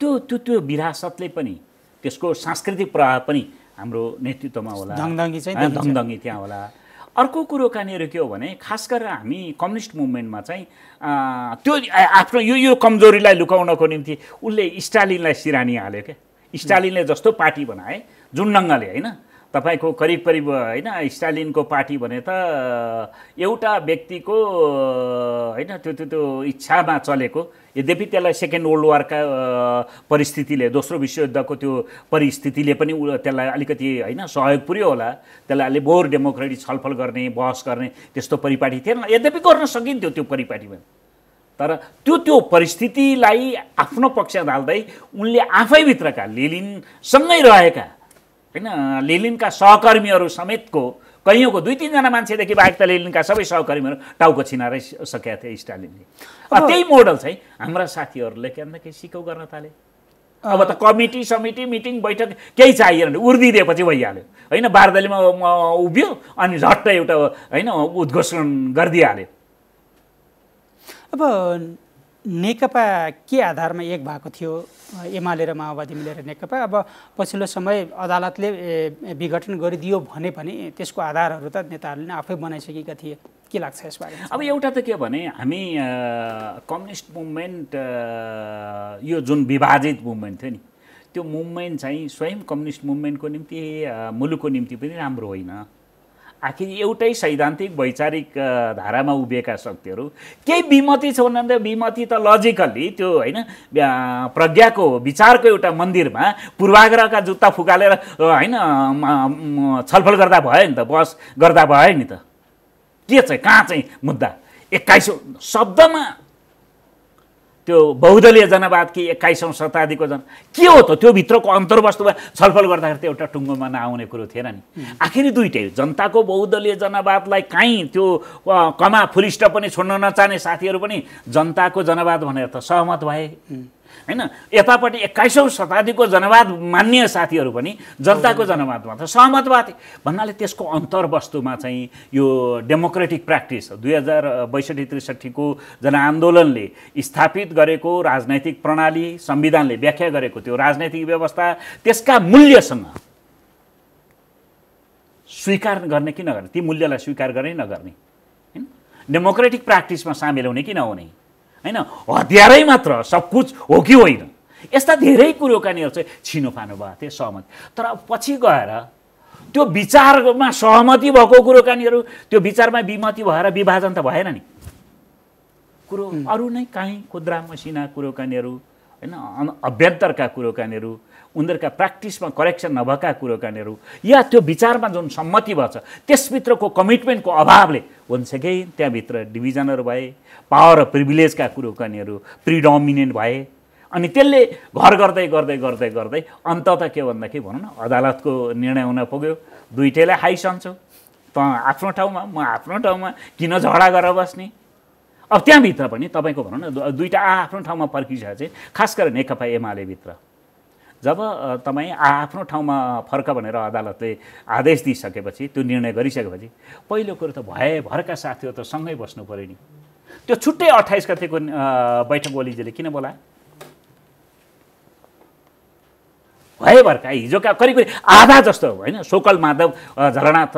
त्यो त्यो त्यो विरासतले पनि त्यसको सांस्कृतिक प्रभाव पनि हाम्रो नेतृत्वमा होला धङधङ्गी चाहिँ धङधङ्गी त्यहाँ होला अर्को कुरो कहाँनिर के हो भने खास गरेर हामी कम्युनिस्ट मुभमेन्टमा चाहिँ त्यो आफ्नो यो यो कमजोरीलाई लुकाउनको निम्ति उसले स्टालिनलाई सिरानी हाल्यो क्या स्टालिनले जस्तो पार्टी बनाए जुन ढङ्गले होइन तपाईँको करिब करिब होइन स्टालिनको पार्टी भने त एउटा व्यक्तिको होइन त्यो त्यो त्यो इच्छामा चलेको यद्यपि त्यसलाई सेकेन्ड वर्ल्ड वारका परिस्थितिले दोस्रो विश्वयुद्धको त्यो परिस्थितिले पनि त्यसलाई अलिकति होइन सहयोग पुऱ्यो होला त्यसलाई अलिक बोर डेमोक्रेटिक छलफल गर्ने बहस गर्ने त्यस्तो परिपाटी थिएन यद्यपि गर्न सकिन्थ्यो त्यो परिपाटीमा तर त्यो त्यो परिस्थितिलाई आफ्नो पक्ष ढाल्दै उनले आफैभित्रका लेलिनसँगै रहेका होइन लेलिनका सहकर्मीहरू समेतको कैयौँको दुई तिनजना मान्छेदेखि बाहेक त लेलिनका सबै सहकर्मीहरू टाउको छिनारै सकेका थिए स्टालिनले त्यही मोडल चाहिँ हाम्रा साथीहरूले के भन्दा केही सिकौ गर्न थाले अब त कमिटी समिटी मिटिङ बैठक केही चाहिएन उर्दिदिएपछि भइहाल्यो होइन बारदलीमा उभियो अनि झट्ट एउटा होइन उद्घोषण गरिदिइहाल्यो अब नेकपा के आधारमा एक भएको थियो एमाले र माओवादी मिलेर नेकपा अब पछिल्लो समय अदालतले विघटन गरिदियो भने पनि त्यसको आधारहरू त नेताहरूले नै आफै बनाइसकेका थिए के लाग्छ यसबारे अब एउटा त के भने हामी कम्युनिस्ट मुभमेन्ट यो जुन विभाजित मुभमेन्ट थियो नि त्यो मुभमेन्ट चाहिँ स्वयं कम्युनिस्ट मुभमेन्टको निम्ति मुलुकको निम्ति पनि राम्रो होइन आखिर एउटै सैद्धान्तिक वैचारिक धारामा उभिएका शक्तिहरू केही विमति छ भने विमति त लजिकल्ली त्यो होइन प्रज्ञाको विचारको एउटा मन्दिरमा पूर्वाग्रहका जुत्ता फुकालेर होइन छलफल गर्दा भयो नि त बस गर्दा भयो नि त के चाहिँ कहाँ चाहिँ मुद्दा एक्काइसौँ शब्दमा त्यो बहुदलीय जनवाद कि एक्काइसौँ शताब्दीको जन के हो त त्यो भित्रको अन्तर्वस्तुमा छलफल गर्दाखेरि त एउटा टुङ्गोमा नआउने कुरो थिएन नि आखिरी दुइटै जनताको बहुदलीय जनवादलाई काहीँ त्यो कमा फुलिस्ट पनि छोड्न नचाहने साथीहरू पनि जनताको जनवाद भनेर त सहमत भए होइन यतापट्टि एक्काइसौँ शताब्दीको जनवाद मान्य साथीहरू पनि जनताको जनवादमा त सहमतवाद भन्नाले त्यसको अन्तर्वस्तुमा चाहिँ यो डेमोक्रेटिक प्र्याक्टिस दुई हजार बैसठी त्रिसठीको जनआन्दोलनले स्थापित गरेको राजनैतिक प्रणाली संविधानले व्याख्या गरेको त्यो राजनैतिक व्यवस्था त्यसका मूल्यसँग स्वीकार गर्ने कि नगर्ने ती मूल्यलाई स्वीकार गर्ने नगर्ने होइन डेमोक्रेटिक प्र्याक्टिसमा सामेल हुने कि नहुने होइन हतियारै मात्र सब कुछ हो कि होइन यस्ता धेरै कुरोकानीहरू चाहिँ छिनोफानो भएको थियो सहमति तर पछि गएर त्यो विचारमा सहमति भएको कुरोकानीहरू त्यो विचारमा विमति भएर विभाजन त भएन नि कुरो अरू नै काहीँ खुद्रा मसिना कुरोकानीहरू होइन अभ्यन्तरका कुरोकानीहरू उनीहरूका प्र्याक्टिसमा करेक्सन नभएका कुरोकानीहरू या त्यो विचारमा जुन सम्मति भएछ त्यसभित्रको कमिटमेन्टको अभावले हुन्छ कि त्यहाँभित्र डिभिजनहरू भए पावर र प्रिभिलेजका कुरोकानीहरू प्रिडोमिनेन्ट भए अनि त्यसले घर गर्दै गर्दै गर्दै गर्दै अन्त त के भन्दाखेरि भनौँ न अदालतको निर्णय हुन पुग्यो दुइटैलाई हाई सन्छौ त आफ्नो ठाउँमा म आफ्नो ठाउँमा किन झगडा गरेर बस्ने अब त्यहाँभित्र पनि तपाईँको भनौँ न दुइटा आफ्नो ठाउँमा फर्किसकेको चाहिँ खास गरेर नेकपा एमालेभित्र जब तपाईँ आआफ्नो ठाउँमा फर्क भनेर अदालतले आदेश दिइसकेपछि त्यो निर्णय गरिसकेपछि पहिलो कुरो त भए भरका साथीहरू त सँगै बस्नु पऱ्यो नि त्यो छुट्टै अट्ठाइस गतिको बैठक ओलीजीले किन बोला भएभरका हिजोका करिब करिब आधा जस्तो होइन सोकल माधव झलनाथ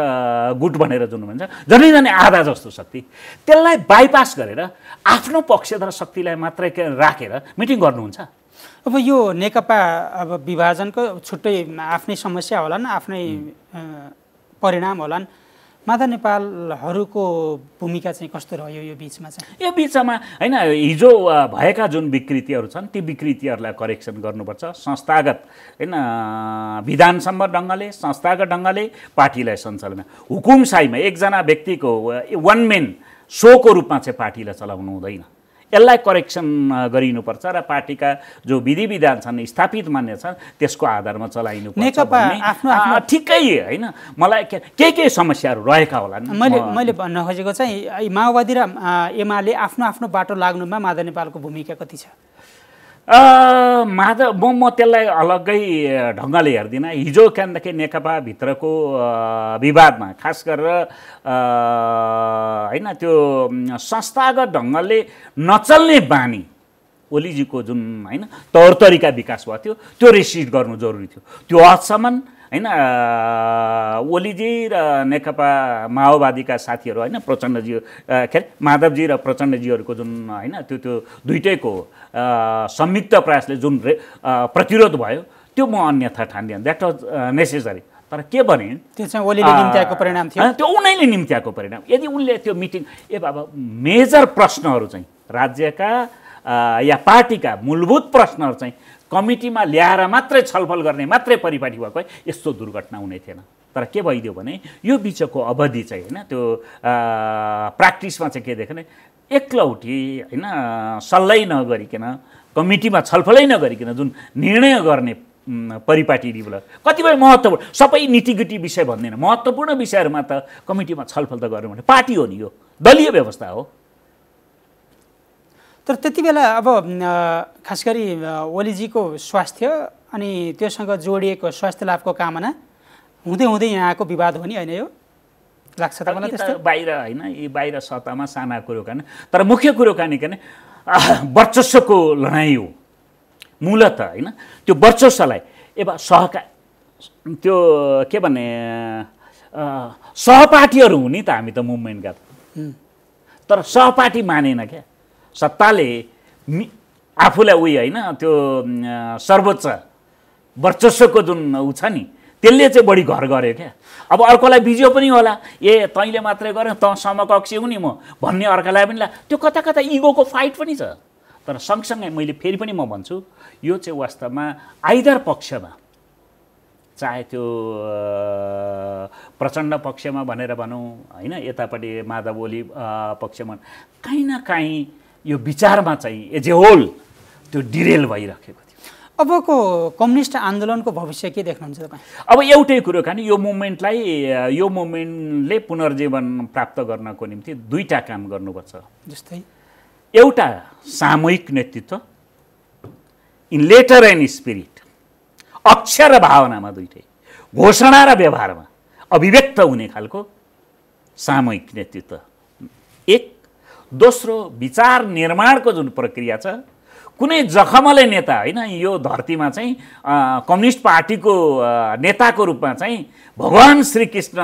गुट भनेर जुन भन्छ झनै झनै आधा जस्तो शक्ति त्यसलाई बाइपास गरेर आफ्नो पक्षधर शक्तिलाई मात्रै राखेर मिटिङ गर्नुहुन्छ अब यो नेकपा अब विभाजनको छुट्टै आफ्नै समस्या होलान् आफ्नै परिणाम होलान् माता नेपालहरूको भूमिका चाहिँ कस्तो रह्यो यो बिचमा चाहिँ यो बिचमा होइन हिजो भएका जुन विकृतिहरू छन् ती विकृतिहरूलाई करेक्सन गर्नुपर्छ संस्थागत होइन विधानसम्म ढङ्गले संस्थागत ढङ्गले पार्टीलाई सञ्चालन हुकुमसाईमा एकजना व्यक्तिको वान मेन सोको रूपमा चाहिँ पार्टीलाई चलाउनु हुँदैन यसलाई करेक्सन गरिनुपर्छ र पार्टीका जो विधि विधान छन् स्थापित मान्य छन् त्यसको आधारमा चलाइनु नेकपा आफ्नो आफ्नो ठिकै होइन मलाई के के समस्याहरू रहेका होला मैले मैले भन्न खोजेको चाहिँ माओवादी र एमाले आफ्नो आफ्नो बाटो लाग्नुमा माधव नेपालको भूमिका कति छ माधव म म त्यसलाई अलग्गै ढङ्गले हेर्दिनँ हिजो कान्दाखेरि नेकपाभित्रको विवादमा खास गरेर होइन त्यो संस्थागत ढङ्गले नचल्ने बानी ओलीजीको जुन होइन तौर तरिका विकास भएको थियो त्यो रेसिड गर्नु जरुरी थियो त्यो हदसम्म होइन ओलीजी र नेकपा माओवादीका साथीहरू होइन प्रचण्डजी के अरे माधवजी र प्रचण्डजीहरूको जुन होइन त्यो त्यो दुइटैको संयुक्त प्रयासले जुन प्रतिरोध भयो त्यो म अन्यथा ठान्दिनँ द्याट वाज नेसेसरी तर के भने त्यो चाहिँ ओलीले निम्त्याएको परिणाम थियो त्यो उनैले निम्त्याएको परिणाम यदि उनले त्यो मिटिङ ए अब मेजर प्रश्नहरू चाहिँ राज्यका या पार्टीका मूलभूत प्रश्नहरू चाहिँ कमिटीमा ल्याएर मात्रै छलफल गर्ने मात्रै परिपाटी भएको यस्तो दुर्घटना हुने थिएन तर के भइदियो भने यो बिचको अवधि चाहिँ होइन त्यो प्र्याक्टिसमा चाहिँ के देख्ने एकलौटी होइन सल्लाह नगरिकन कमिटीमा छलफलै नगरिकन जुन निर्णय गर्ने परिपाटी डेभलप कतिपय महत्त्वपूर्ण सबै नीतिगुटी विषय भन्दैन महत्त्वपूर्ण विषयहरूमा त कमिटीमा छलफल त गर्यो भने पार्टी हो नि यो दलीय व्यवस्था हो तर त्यति बेला अब खास गरी ओलीजीको स्वास्थ्य अनि त्योसँग जोडिएको स्वास्थ्य लाभको कामना हुँदै हुँदै यहाँको विवाद हो नि होइन यो लाग्छ मलाई त्यस्तो बाहिर होइन यी बाहिर सतहमा साना कुरो कुरोकानी तर मुख्य कुरोकानी के वर्चस्वको लडाइँ हो मूलत होइन त्यो वर्चस्वलाई ए सहका त्यो के भने सहपाठीहरू हुने त हामी त मुभमेन्टका तर सहपाठी मानेन क्या सत्ताले आफूलाई उयो होइन त्यो सर्वोच्च वर्चस्वको जुन ऊ छ नि त्यसले चाहिँ बढी घर गऱ्यो क्या अब अर्कोलाई बिज्यो पनि होला ए तैँले मात्रै गरेँ तँ समकक्षी हुँ नि म भन्ने अर्कालाई पनि ला त्यो कता कता इगोको फाइट पनि छ तर सँगसँगै मैले फेरि पनि म भन्छु यो चाहिँ वास्तवमा आइदर पक्षमा चाहे त्यो प्रचण्ड पक्षमा भनेर भनौँ होइन यतापट्टि माधव ओली पक्षमा काहीँ न काहीँ यो विचारमा चाहिँ एज ए होल त्यो डिरेल भइराखेको थियो अबको कम्युनिस्ट आन्दोलनको भविष्य के देख्नुहुन्छ तपाईँ अब एउटै कुरो खाने यो मुभमेन्टलाई यो मुभमेन्टले पुनर्जीवन प्राप्त गर्नको निम्ति दुईवटा काम गर्नुपर्छ जस्तै एउटा सामूहिक नेतृत्व इन लेटर एन्ड स्पिरिट अक्षर र भावनामा दुइटै घोषणा र व्यवहारमा अभिव्यक्त हुने खालको सामूहिक नेतृत्व एक दोस्रो विचार निर्माणको जुन प्रक्रिया छ कुनै जखमले नेता होइन यो धरतीमा चाहिँ कम्युनिस्ट पार्टीको नेताको रूपमा चाहिँ भगवान् श्रीकृष्ण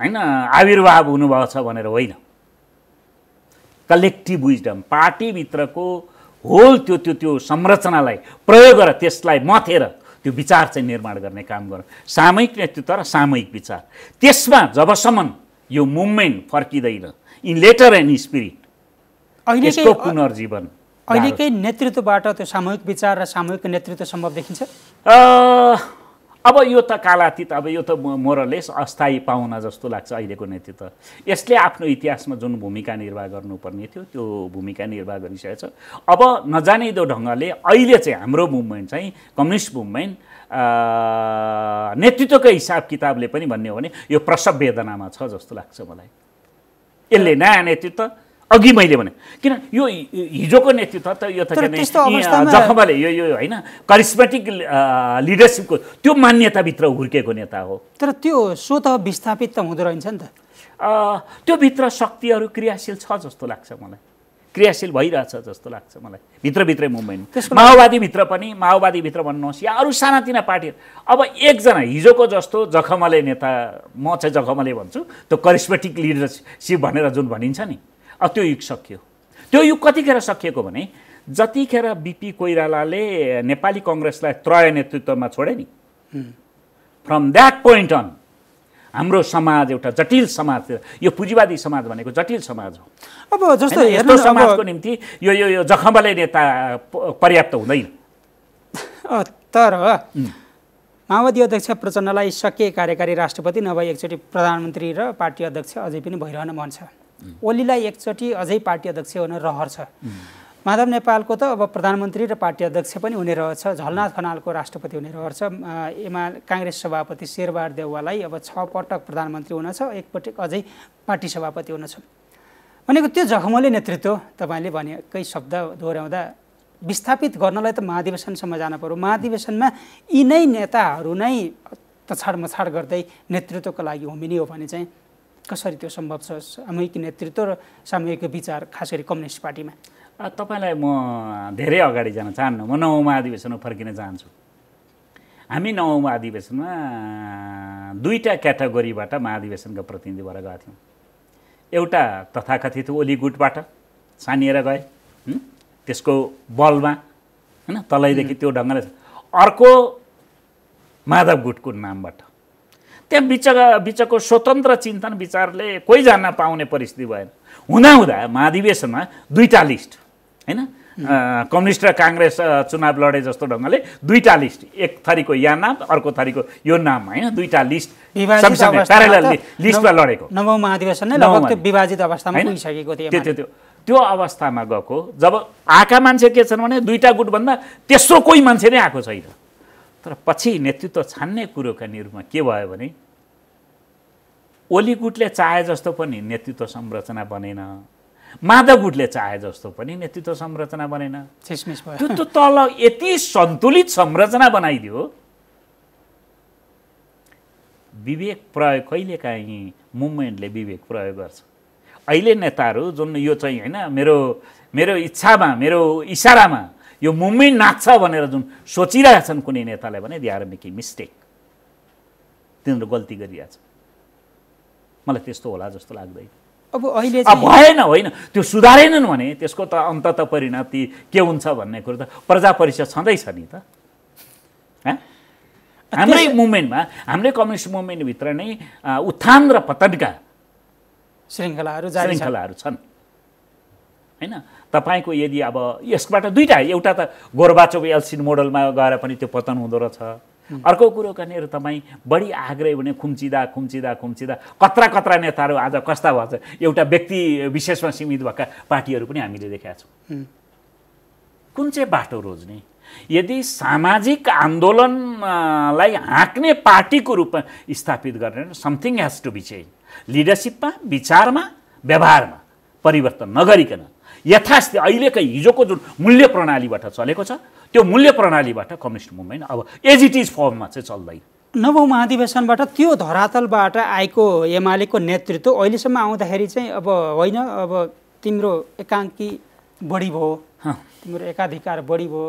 होइन आविर्भाव हुनुभएको छ भनेर होइन कलेक्टिभ विजडम पार्टीभित्रको होल त्यो त्यो त्यो संरचनालाई प्रयोग गरेर त्यसलाई मथेर त्यो विचार चाहिँ निर्माण गर्ने काम गर सामूहिक नेतृत्व र सामूहिक विचार त्यसमा जबसम्म यो मुभमेन्ट फर्किँदैन इन लेटर एन्ड स्पिरिट यसको पुनर्जीवन अहिलेकै नेतृत्वबाट त्यो सामूहिक विचार र सामूहिक नेतृत्व सम्भव देखिन्छ अब यो त कालातीत अब यो त मोरलेस अस्थायी पाहुना जस्तो लाग्छ अहिलेको नेतृत्व यसले आफ्नो इतिहासमा जुन भूमिका निर्वाह गर्नुपर्ने थियो त्यो भूमिका निर्वाह गरिसकेको छ अब नजानिदो ढङ्गले अहिले चाहिँ हाम्रो मुभमेन्ट चाहिँ कम्युनिस्ट मुभमेन्ट नेतृत्वकै हिसाब किताबले पनि भन्ने हो भने यो प्रसव वेदनामा छ जस्तो लाग्छ मलाई यसले नयाँ नेतृत्व अघि मैले भने किन यो हिजोको नेतृत्व त यो त जखमाले यो यो होइन करिस्मेटिक लिडरसिपको त्यो मान्यताभित्र हुर्केको नेता हो तर त्यो सो त विस्थापित त हुँदो रहेछ नि त त्योभित्र शक्तिहरू क्रियाशील छ जस्तो लाग्छ मलाई क्रियाशील भइरहेछ जस्तो लाग्छ मलाई भित्रभित्रै मुम्बईमा माओवादीभित्र पनि माओवादीभित्र भन्नुहोस् या अरू सानातिना पार्टी अब एकजना हिजोको जस्तो जखमले नेता म चाहिँ जखमले भन्छु त्यो करिस्मेटिक लिडरसिप भनेर जुन भनिन्छ नि अब त्यो युग सकियो त्यो युग कतिखेर सकिएको भने जतिखेर बिपी कोइरालाले नेपाली कङ्ग्रेसलाई त्रय नेतृत्वमा छोडे नि फ्रम द्याट पोइन्ट अन हाम्रो समाज एउटा जटिल समाज यो पुँजीवादी समाज भनेको जटिल समाज हो अब जस्तो यस्तो समाजको निम्ति यो यो यो जखमले नेता पर्याप्त हुँदैन तर माओवादी अध्यक्ष प्रचण्डलाई सके कार्यकारी राष्ट्रपति नभए एकचोटि प्रधानमन्त्री र पार्टी अध्यक्ष अझै पनि भइरहन मन छ ओलीलाई एकचोटि अझै पार्टी अध्यक्ष हुन रहर छ माधव नेपालको त अब प्रधानमन्त्री र पार्टी अध्यक्ष पनि हुने रहेछ झलनाथ खनालको राष्ट्रपति हुने रहेछ एमा काङ्ग्रेस सभापति शेरबहादुर देउवालाई अब छ पटक प्रधानमन्त्री हुनेछ एकपटक अझै पार्टी सभापति हुनेछ भनेको त्यो जखमले नेतृत्व तपाईँले भनेकै शब्द दोहोऱ्याउँदा विस्थापित गर्नलाई त महाधिवेशनसम्म जानु पऱ्यो महाधिवेशनमा यिनै नेताहरू नै तछाड मछाड गर्दै नेतृत्वको लागि होमिने हो भने चाहिँ कसरी त्यो सम्भव छ सामूहिक नेतृत्व र सामूहिक विचार खास गरी कम्युनिस्ट पार्टीमा तपाईँलाई म धेरै अगाडि जान चाहन्न म नौ अधिवेशनमा फर्किन चाहन्छु हामी नौ महाधिवेशनमा दुईवटा क्याटेगोरीबाट महाधिवेशनका प्रतिनिधि भएर गएका थियौँ एउटा तथाकथित ओली गुटबाट सानिएर गए त्यसको बलमा होइन तलैदेखि त्यो ढङ्गले अर्को माधव गुटको नामबाट त्यहाँ बिच बिचको स्वतन्त्र चिन्तन विचारले कोही जान्न पाउने परिस्थिति भएन हुँदाहुँदा महाधिवेशनमा दुईवटा लिस्ट होइन कम्युनिस्ट र काङ्ग्रेस चुनाव लडे जस्तो ढङ्गले दुईवटा लिस्ट एक थरीको या नाम अर्को थरीको यो नाम होइन दुईवटा लिस्ट लिस्टमा लडेको नवौँ महाधिवेशन विभाजित अवस्थामा पुगिसकेको थियो त्यो त्यो त्यो अवस्थामा गएको जब आएका मान्छे के छन् भने दुईवटा गुटभन्दा तेस्रो कोही मान्छे नै आएको छैन तर पछि नेतृत्व छान्ने कुरोका निरूपमा के भयो भने ओलीगुटले चाहे जस्तो पनि नेतृत्व संरचना बनेन माधव गुटले चाहे जस्तो पनि नेतृत्व संरचना बनेन त्यो त तल यति सन्तुलित संरचना बनाइदियो विवेक प्रयोग कहिलेकाहीँ मुभमेन्टले विवेक प्रयोग गर्छ अहिले नेताहरू जुन यो चाहिँ होइन मेरो मेरो इच्छामा मेरो इसारामा यो मुभमेन्ट नाच्छ भनेर जुन सोचिरहेका कुनै नेताले भने दे आर मेकिङ मिस्टेक तिनीहरू गल्ती गरिरहेछ मलाई त्यस्तो होला जस्तो लाग्दैन अब अहिले भएन होइन त्यो सुधारेनन् भने त्यसको त अन्त त परिणति के हुन्छ भन्ने कुरो त प्रजा परिषद छँदैछ नि त हाम्रै मुभमेन्टमा हाम्रै कम्युनिस्ट मुभमेन्टभित्र नै उत्थान र पतनका श्रृङ्खलाहरू श्रृङ्खलाहरू छन् होइन तपाईँको यदि अब यसबाट दुइटा एउटा त गोरबाचोको एलसिन मोडलमा गएर पनि त्यो पतन हुँदो रहेछ अर्को कुरो कहाँनिर तपाईँ बढी आग्रह भने खुम्चिँदा खुम्चिँदा खुम्चिँदा कत्रा कत्रा नेताहरू आज कस्ता भएछ एउटा व्यक्ति विशेषमा सीमित भएका पार्टीहरू पनि हामीले देखेका छौँ कुन चाहिँ बाटो रोज्ने यदि सामाजिक आन्दोलनलाई हाँक्ने पार्टीको रूपमा स्थापित गर्ने something has to be change लिडरसिपमा विचारमा व्यवहारमा परिवर्तन नगरिकन यथास्थ अहिलेको हिजोको जुन मूल्य प्रणालीबाट चलेको छ त्यो मूल्य प्रणालीबाट कम्युनिस्ट मुभमेन्ट अब एज इट इज फर्ममा चाहिँ चल्दैन नव महाधिवेशनबाट त्यो धरातलबाट आएको एमालेको नेतृत्व अहिलेसम्म आउँदाखेरि चाहिँ अब होइन अब तिम्रो एकाङ्की बढी भयो तिम्रो एकाधिकार बढी भयो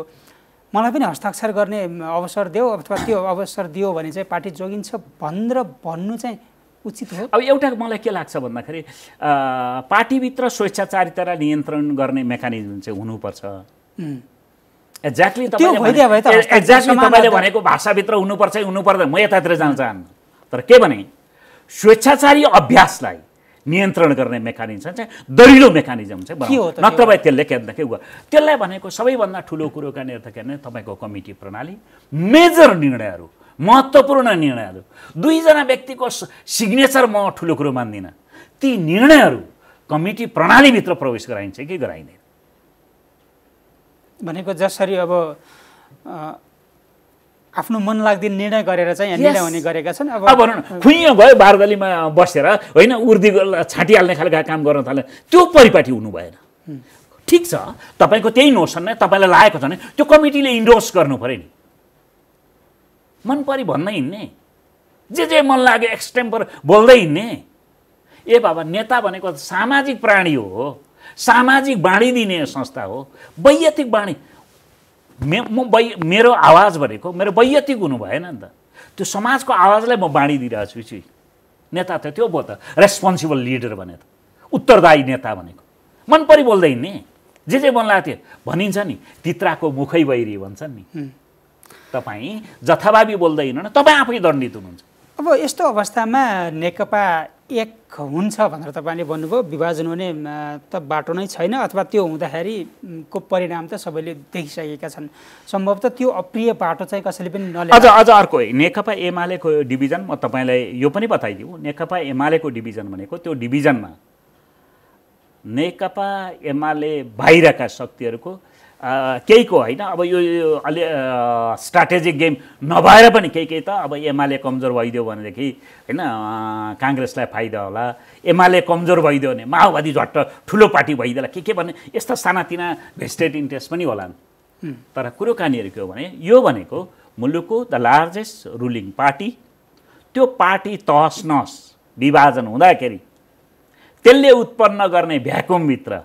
मलाई पनि हस्ताक्षर गर्ने अवसर देऊ अथवा त्यो अवसर दियो भने चाहिँ पार्टी जोगिन्छ भनेर भन्नु चाहिँ उचित हो अब एउटा मलाई के लाग्छ भन्दाखेरि पार्टीभित्र स्वेच्छाचारिता नियन्त्रण गर्ने मेकानिजम चाहिँ हुनुपर्छ एक्ज्याक्टली एक्ज्याक्टली तपाईँले भनेको भाषाभित्र हुनुपर्छ हुनु पर्दैन म यतातिर जान चाहन्न तर के भने स्वेच्छाचारी अभ्यासलाई नियन्त्रण गर्ने मेकानिजम चाहिँ दरिलो मेकानिजम चाहिँ नत्र भए त्यसले के भन्दाखेरि उयो त्यसलाई भनेको सबैभन्दा ठुलो कुरो कहाँनिर के भने तपाईँको कमिटी प्रणाली मेजर निर्णयहरू महत्त्वपूर्ण निर्णयहरू दुईजना व्यक्तिको सिग्नेचर म ठुलो कुरो मान्दिनँ ती निर्णयहरू कमिटी प्रणालीभित्र प्रवेश गराइन्छ कि गराइँदैन भनेको जसरी अब आफ्नो मन लाग्दिन निर्णय गरेर चाहिँ निर्णय हुने गरेका छन् अब भनौँ न खुइयो गयो बारदलीमा बसेर होइन उर्दी छाँटिहाल्ने खालका काम गर्न थाल्यो त्यो परिपाटी हुनु भएन ठिक छ तपाईँको त्यही नोसन नै तपाईँलाई लागेको छ भने त्यो कमिटीले इन्डोर्स गर्नु पऱ्यो नि मन परि भन्न हिँड्ने जे जे मन लाग्यो एक्सटेम्पर बोल्दै हिँड्ने ए बाबा नेता भनेको सामाजिक प्राणी हो सामाजिक बाणी दिने संस्था हो वैयतिक बाणी मे म वै मेरो आवाज भनेको मेरो वैयतिक हुनु भएन नि त त्यो समाजको आवाजलाई म बाँडी दिइरहेको छु नेता त त्यो भयो त रेस्पोन्सिबल लिडर भने त उत्तरदायी नेता भनेको मन परि बोल्दै हिँड्ने जे जे मन लाग्थ्यो भनिन्छ नि तित्राको मुखै बहिरी भन्छन् नि तपाईँ जथाभावी बोल्दै तपाईँ आफै दण्डित हुनुहुन्छ अब यस्तो अवस्थामा नेकपा एक हुन्छ भनेर तपाईँले भन्नुभयो विभाजन हुने त बाटो नै छैन अथवा त्यो हुँदाखेरि को परिणाम त सबैले देखिसकेका छन् सम्भवतः त्यो अप्रिय बाटो चाहिँ कसैले पनि नले अझ अझ अर्को नेकपा एमालेको डिभिजन म तपाईँलाई यो पनि बताइदिउँ नेकपा एमालेको डिभिजन भनेको त्यो डिभिजनमा नेकपा एमाले बाहिरका शक्तिहरूको केहीको होइन अब यो अलि स्ट्राटेजिक गेम नभएर पनि केही केही त अब एमाले कमजोर भइदियो भनेदेखि होइन काङ्ग्रेसलाई फाइदा होला एमाले कमजोर भइदियो भने माओवादी झट्ट ठुलो पार्टी भइदिएला के के भन्ने यस्ता सानातिना भेस्टेड इन्ट्रेस्ट पनि होला तर कुरो कुरोकानीहरू के हो भने यो भनेको मुलुकको द लार्जेस्ट रुलिङ पार्टी त्यो पार्टी तहस नहस विभाजन हुँदाखेरि त्यसले उत्पन्न गर्ने भ्याकुमभित्र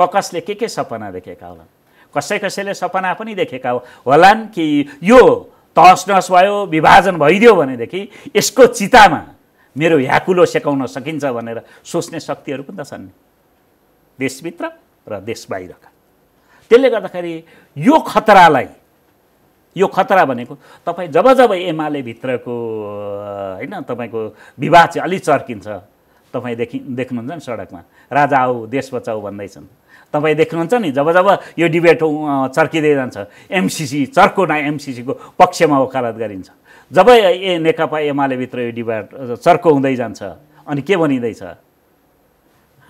ककसले के के सपना देखेका होला कसै कसैले सपना पनि देखेका होलान् कि यो तहस नहस भयो विभाजन भइदियो भनेदेखि यसको चितामा मेरो ह्याकुलो सेकाउन सकिन्छ भनेर सोच्ने शक्तिहरू पनि त छन् देशभित्र र देश बाहिरका त्यसले गर्दाखेरि यो खतरालाई यो खतरा भनेको तपाईँ जब जब एमाले भित्रको होइन तपाईँको विवाह चाहिँ अलि चर्किन्छ तपाईँ देखि देख्नुहुन्छ नि सडकमा राजा आऊ देश बचाऊ भन्दैछन् तपाईँ देख्नुहुन्छ नि जब जब यो डिबेट चर्किँदै जान्छ एमसिसी चर्को न एमसिसीको पक्षमा वकालत गरिन्छ जब ए नेकपा एमालेभित्र यो डिबेट चर्को हुँदै जान्छ अनि के भनिँदैछ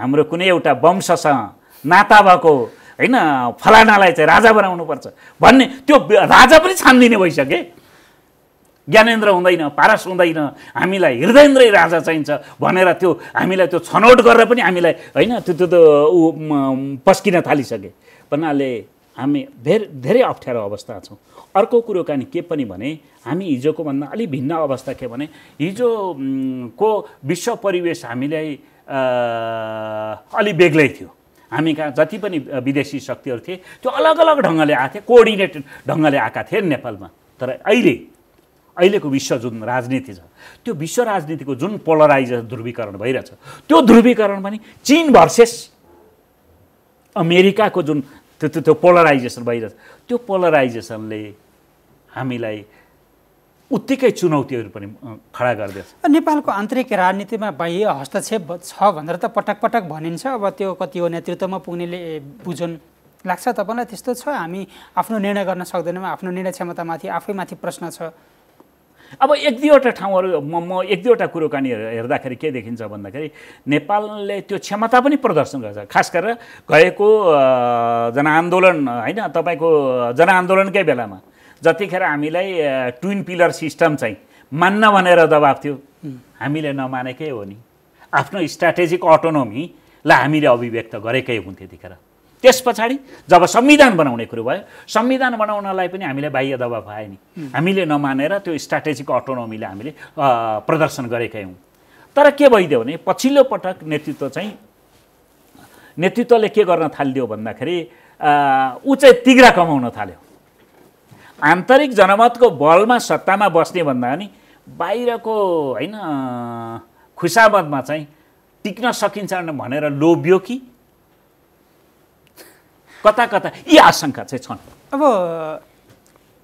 हाम्रो कुनै एउटा वंशसँग नाता भएको होइन फलानालाई चाहिँ राजा बनाउनुपर्छ भन्ने त्यो राजा पनि छानिदिने भइसके ज्ञानेन्द्र हुँदैन पारस हुँदैन हामीलाई हृदयन्द्रै राजा चाहिन्छ भनेर त्यो हामीलाई त्यो छनौट गरेर पनि हामीलाई होइन त्यो त्यो त ऊ पस्किन थालिसके भन्नाले हामी धेर धेरै अप्ठ्यारो अवस्था छौँ अर्को कुरोकानी के पनि भने हामी हिजोको भन्दा अलिक भिन्न अवस्था के भने हिजोको विश्व परिवेश हामीलाई अलि बेग्लै थियो हामी कहाँ जति पनि विदेशी शक्तिहरू थिए त्यो अलग अलग ढङ्गले आएको थिएँ कोअर्डिनेटेड ढङ्गले आएका थिए नेपालमा तर अहिले अहिलेको विश्व जुन राजनीति छ त्यो विश्व राजनीतिको जुन पोलराइज ध्रुवीकरण भइरहेछ त्यो ध्रुवीकरण पनि चिन भर्सेस अमेरिकाको जुन त्यो त्यो त्यो पोलराइजेसन भइरहेछ त्यो पोलराइजेसनले हामीलाई उत्तिकै चुनौतीहरू पनि खडा गर्दैछ नेपालको आन्तरिक राजनीतिमा बाह्य हस्तक्षेप छ भनेर त पटक पटक भनिन्छ अब त्यो कति हो नेतृत्वमा पुग्नेले बुझुन् लाग्छ तपाईँलाई त्यस्तो छ हामी आफ्नो निर्णय गर्न सक्दैनौँ आफ्नो निर्णय क्षमतामाथि आफैमाथि प्रश्न छ अब एक दुईवटा ठाउँहरू म म एक दुईवटा कुरोकानी हेर्दाखेरि के देखिन्छ भन्दाखेरि नेपालले त्यो क्षमता पनि प्रदर्शन गर्छ खास गरेर गएको जनआन्दोलन होइन तपाईँको जनआन्दोलनकै बेलामा जतिखेर हामीलाई ट्विन पिलर सिस्टम चाहिँ मान्न भनेर दबाब थियो हामीले नमानेकै हो नि आफ्नो स्ट्राटेजिक अटोनोमीलाई हामीले अभिव्यक्त गरेकै हुन्थ्यो त्यतिखेर त्यस पछाडि जब संविधान बनाउने कुरो भयो संविधान बनाउनलाई पनि हामीले बाह्य दबाब आयो नि हामीले नमानेर त्यो स्ट्राटेजिक अटोनोमीले हामीले प्रदर्शन गरेकै हौँ तर के भइदियो भने पछिल्लो पटक नेतृत्व चाहिँ नेतृत्वले के गर्न थालिदियो भन्दाखेरि ऊ चाहिँ तिग्रा कमाउन थाल्यो आन्तरिक जनमतको बलमा सत्तामा बस्ने भन्दा पनि बाहिरको होइन खुसामतमा चाहिँ टिक्न सकिन्छ भनेर लोभ्यो कि कता कता यी आशंका चाहिँ छन् अब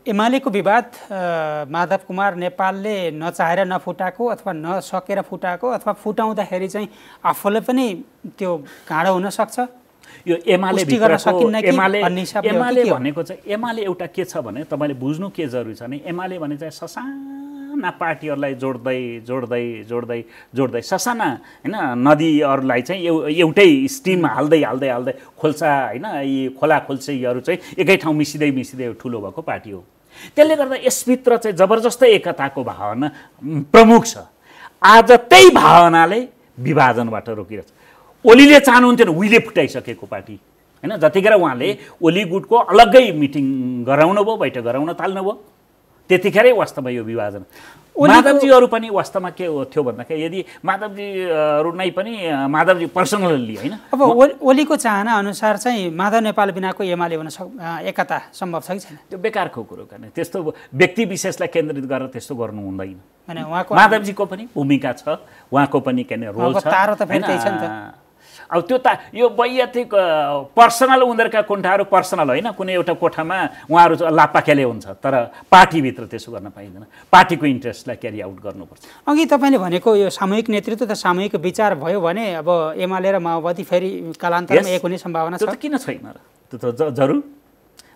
एमालेको विवाद माधव कुमार नेपालले नचाहेर नफुटाएको अथवा नसकेर फुटाएको अथवा फुटाउँदाखेरि चाहिँ आफूले पनि त्यो घाँडो हुनसक्छ यो एमाले एमाले एमाले भनेको चाहिँ एमाले एउटा के छ भने तपाईँले बुझ्नु के जरुरी छ भने एमाले भने चाहिँ ससाना पार्टीहरूलाई जोड्दै जोड्दै जोड्दै जोड्दै ससाना होइन नदीहरूलाई चाहिँ एउ एउटै स्टिम हाल्दै हाल्दै हाल्दै खोल्सा होइन यी खोला खोल्सीहरू चाहिँ एकै ठाउँ मिसिँदै मिसिँदै ठुलो भएको पार्टी हो त्यसले गर्दा यसभित्र चाहिँ जबरजस्तै एकताको भावना प्रमुख छ आज त्यही भावनाले विभाजनबाट रोकिरहेछ ओलीले चाहनुहुन्थेन उहिले फुटाइसकेको पार्टी होइन जतिखेर उहाँले ओली गुटको अलग्गै मिटिङ गराउनु भयो बैठक गराउन थाल्नुभयो त्यतिखेरै वास्तवमा यो विभाजन माधवजीहरू पनि वास्तवमा के थियो भन्दाखेरि यदि माधवजीहरू नै पनि माधवजी पर्सनल्ली होइन अब ओलीको चाहना अनुसार चाहिँ माधव नेपाल बिनाको एमाले हुन सक् एकता सम्भव छ कि छैन त्यो बेकारको कुरो गर्ने त्यस्तो व्यक्ति विशेषलाई केन्द्रित गरेर त्यस्तो गर्नु हुँदैन माधवजीको पनि भूमिका छ उहाँको पनि के रोल छ अब त्यो त यो वैयक्तिक पर्सनल उनीहरूका कोठाहरू पर्सनल होइन कुनै एउटा कोठामा उहाँहरू लापाकेले हुन्छ तर पार्टीभित्र त्यसो गर्न पाइँदैन पार्टीको इन्ट्रेस्टलाई क्यारी आउट गर्नुपर्छ अघि तपाईँले भनेको यो सामूहिक नेतृत्व त सामूहिक विचार भयो भने अब एमाले र माओवादी फेरि कालान्तरमा एक हुने सम्भावना छ किन छैन र त्यो त जरुर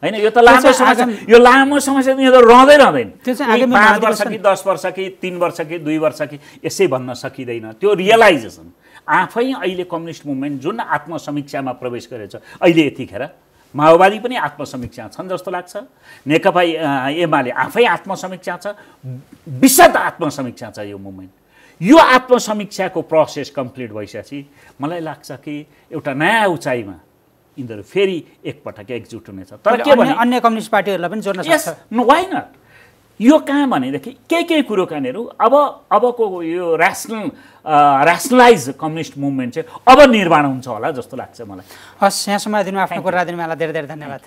होइन यो त लामो समस्या यो लामो समस्या यो त रहँदै रहँदैन पाँच वर्ष कि दस वर्ष कि तिन वर्ष कि दुई वर्ष कि यसै भन्न सकिँदैन त्यो रियलाइजेसन आफै अहिले कम्युनिस्ट मुभमेन्ट जुन आत्मसमीक्षामा प्रवेश गरेछ अहिले यतिखेर माओवादी पनि आत्मसमीक्षा छन् जस्तो लाग्छ नेकपा एमाले आफै आत्मसमीक्षा छ विशद आत्मसमीक्षा छ यो मुभमेन्ट यो आत्मसमीक्षाको प्रोसेस कम्प्लिट भइसकेपछि मलाई लाग्छ कि एउटा नयाँ उचाइमा यिनीहरू फेरि एकपटक एकजुट हुनेछ तर के भने अन्य कम्युनिस्ट पार्टीहरूलाई पनि जोड्न सक्छ वाइ नट यो कहाँ भनेदेखि केही केही कुरो कहाँनिर अब अबको यो ऱ्यासनल ऱ्यासनलाइज कम्युनिस्ट मुभमेन्ट चाहिँ अब निर्माण हुन्छ होला जस्तो लाग्छ मलाई हस् यहाँ समय दिनु आफ्नो कुरा दिनु मलाई धेरै धेरै धन्यवाद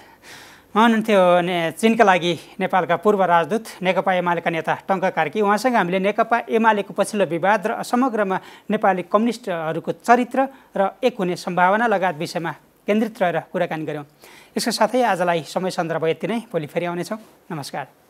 हुनुहुन्थ्यो ने चिनका लागि नेपालका पूर्व राजदूत नेकपा एमालेका नेता टङ्क कार्की उहाँसँग हामीले नेकपा एमालेको पछिल्लो विवाद र समग्रमा नेपाली कम्युनिस्टहरूको चरित्र र एक हुने सम्भावना लगायत विषयमा केन्द्रित रहेर कुराकानी गऱ्यौँ यसको साथै आजलाई समय सन्दर्भ यति नै भोलि फेरि आउनेछौँ नमस्कार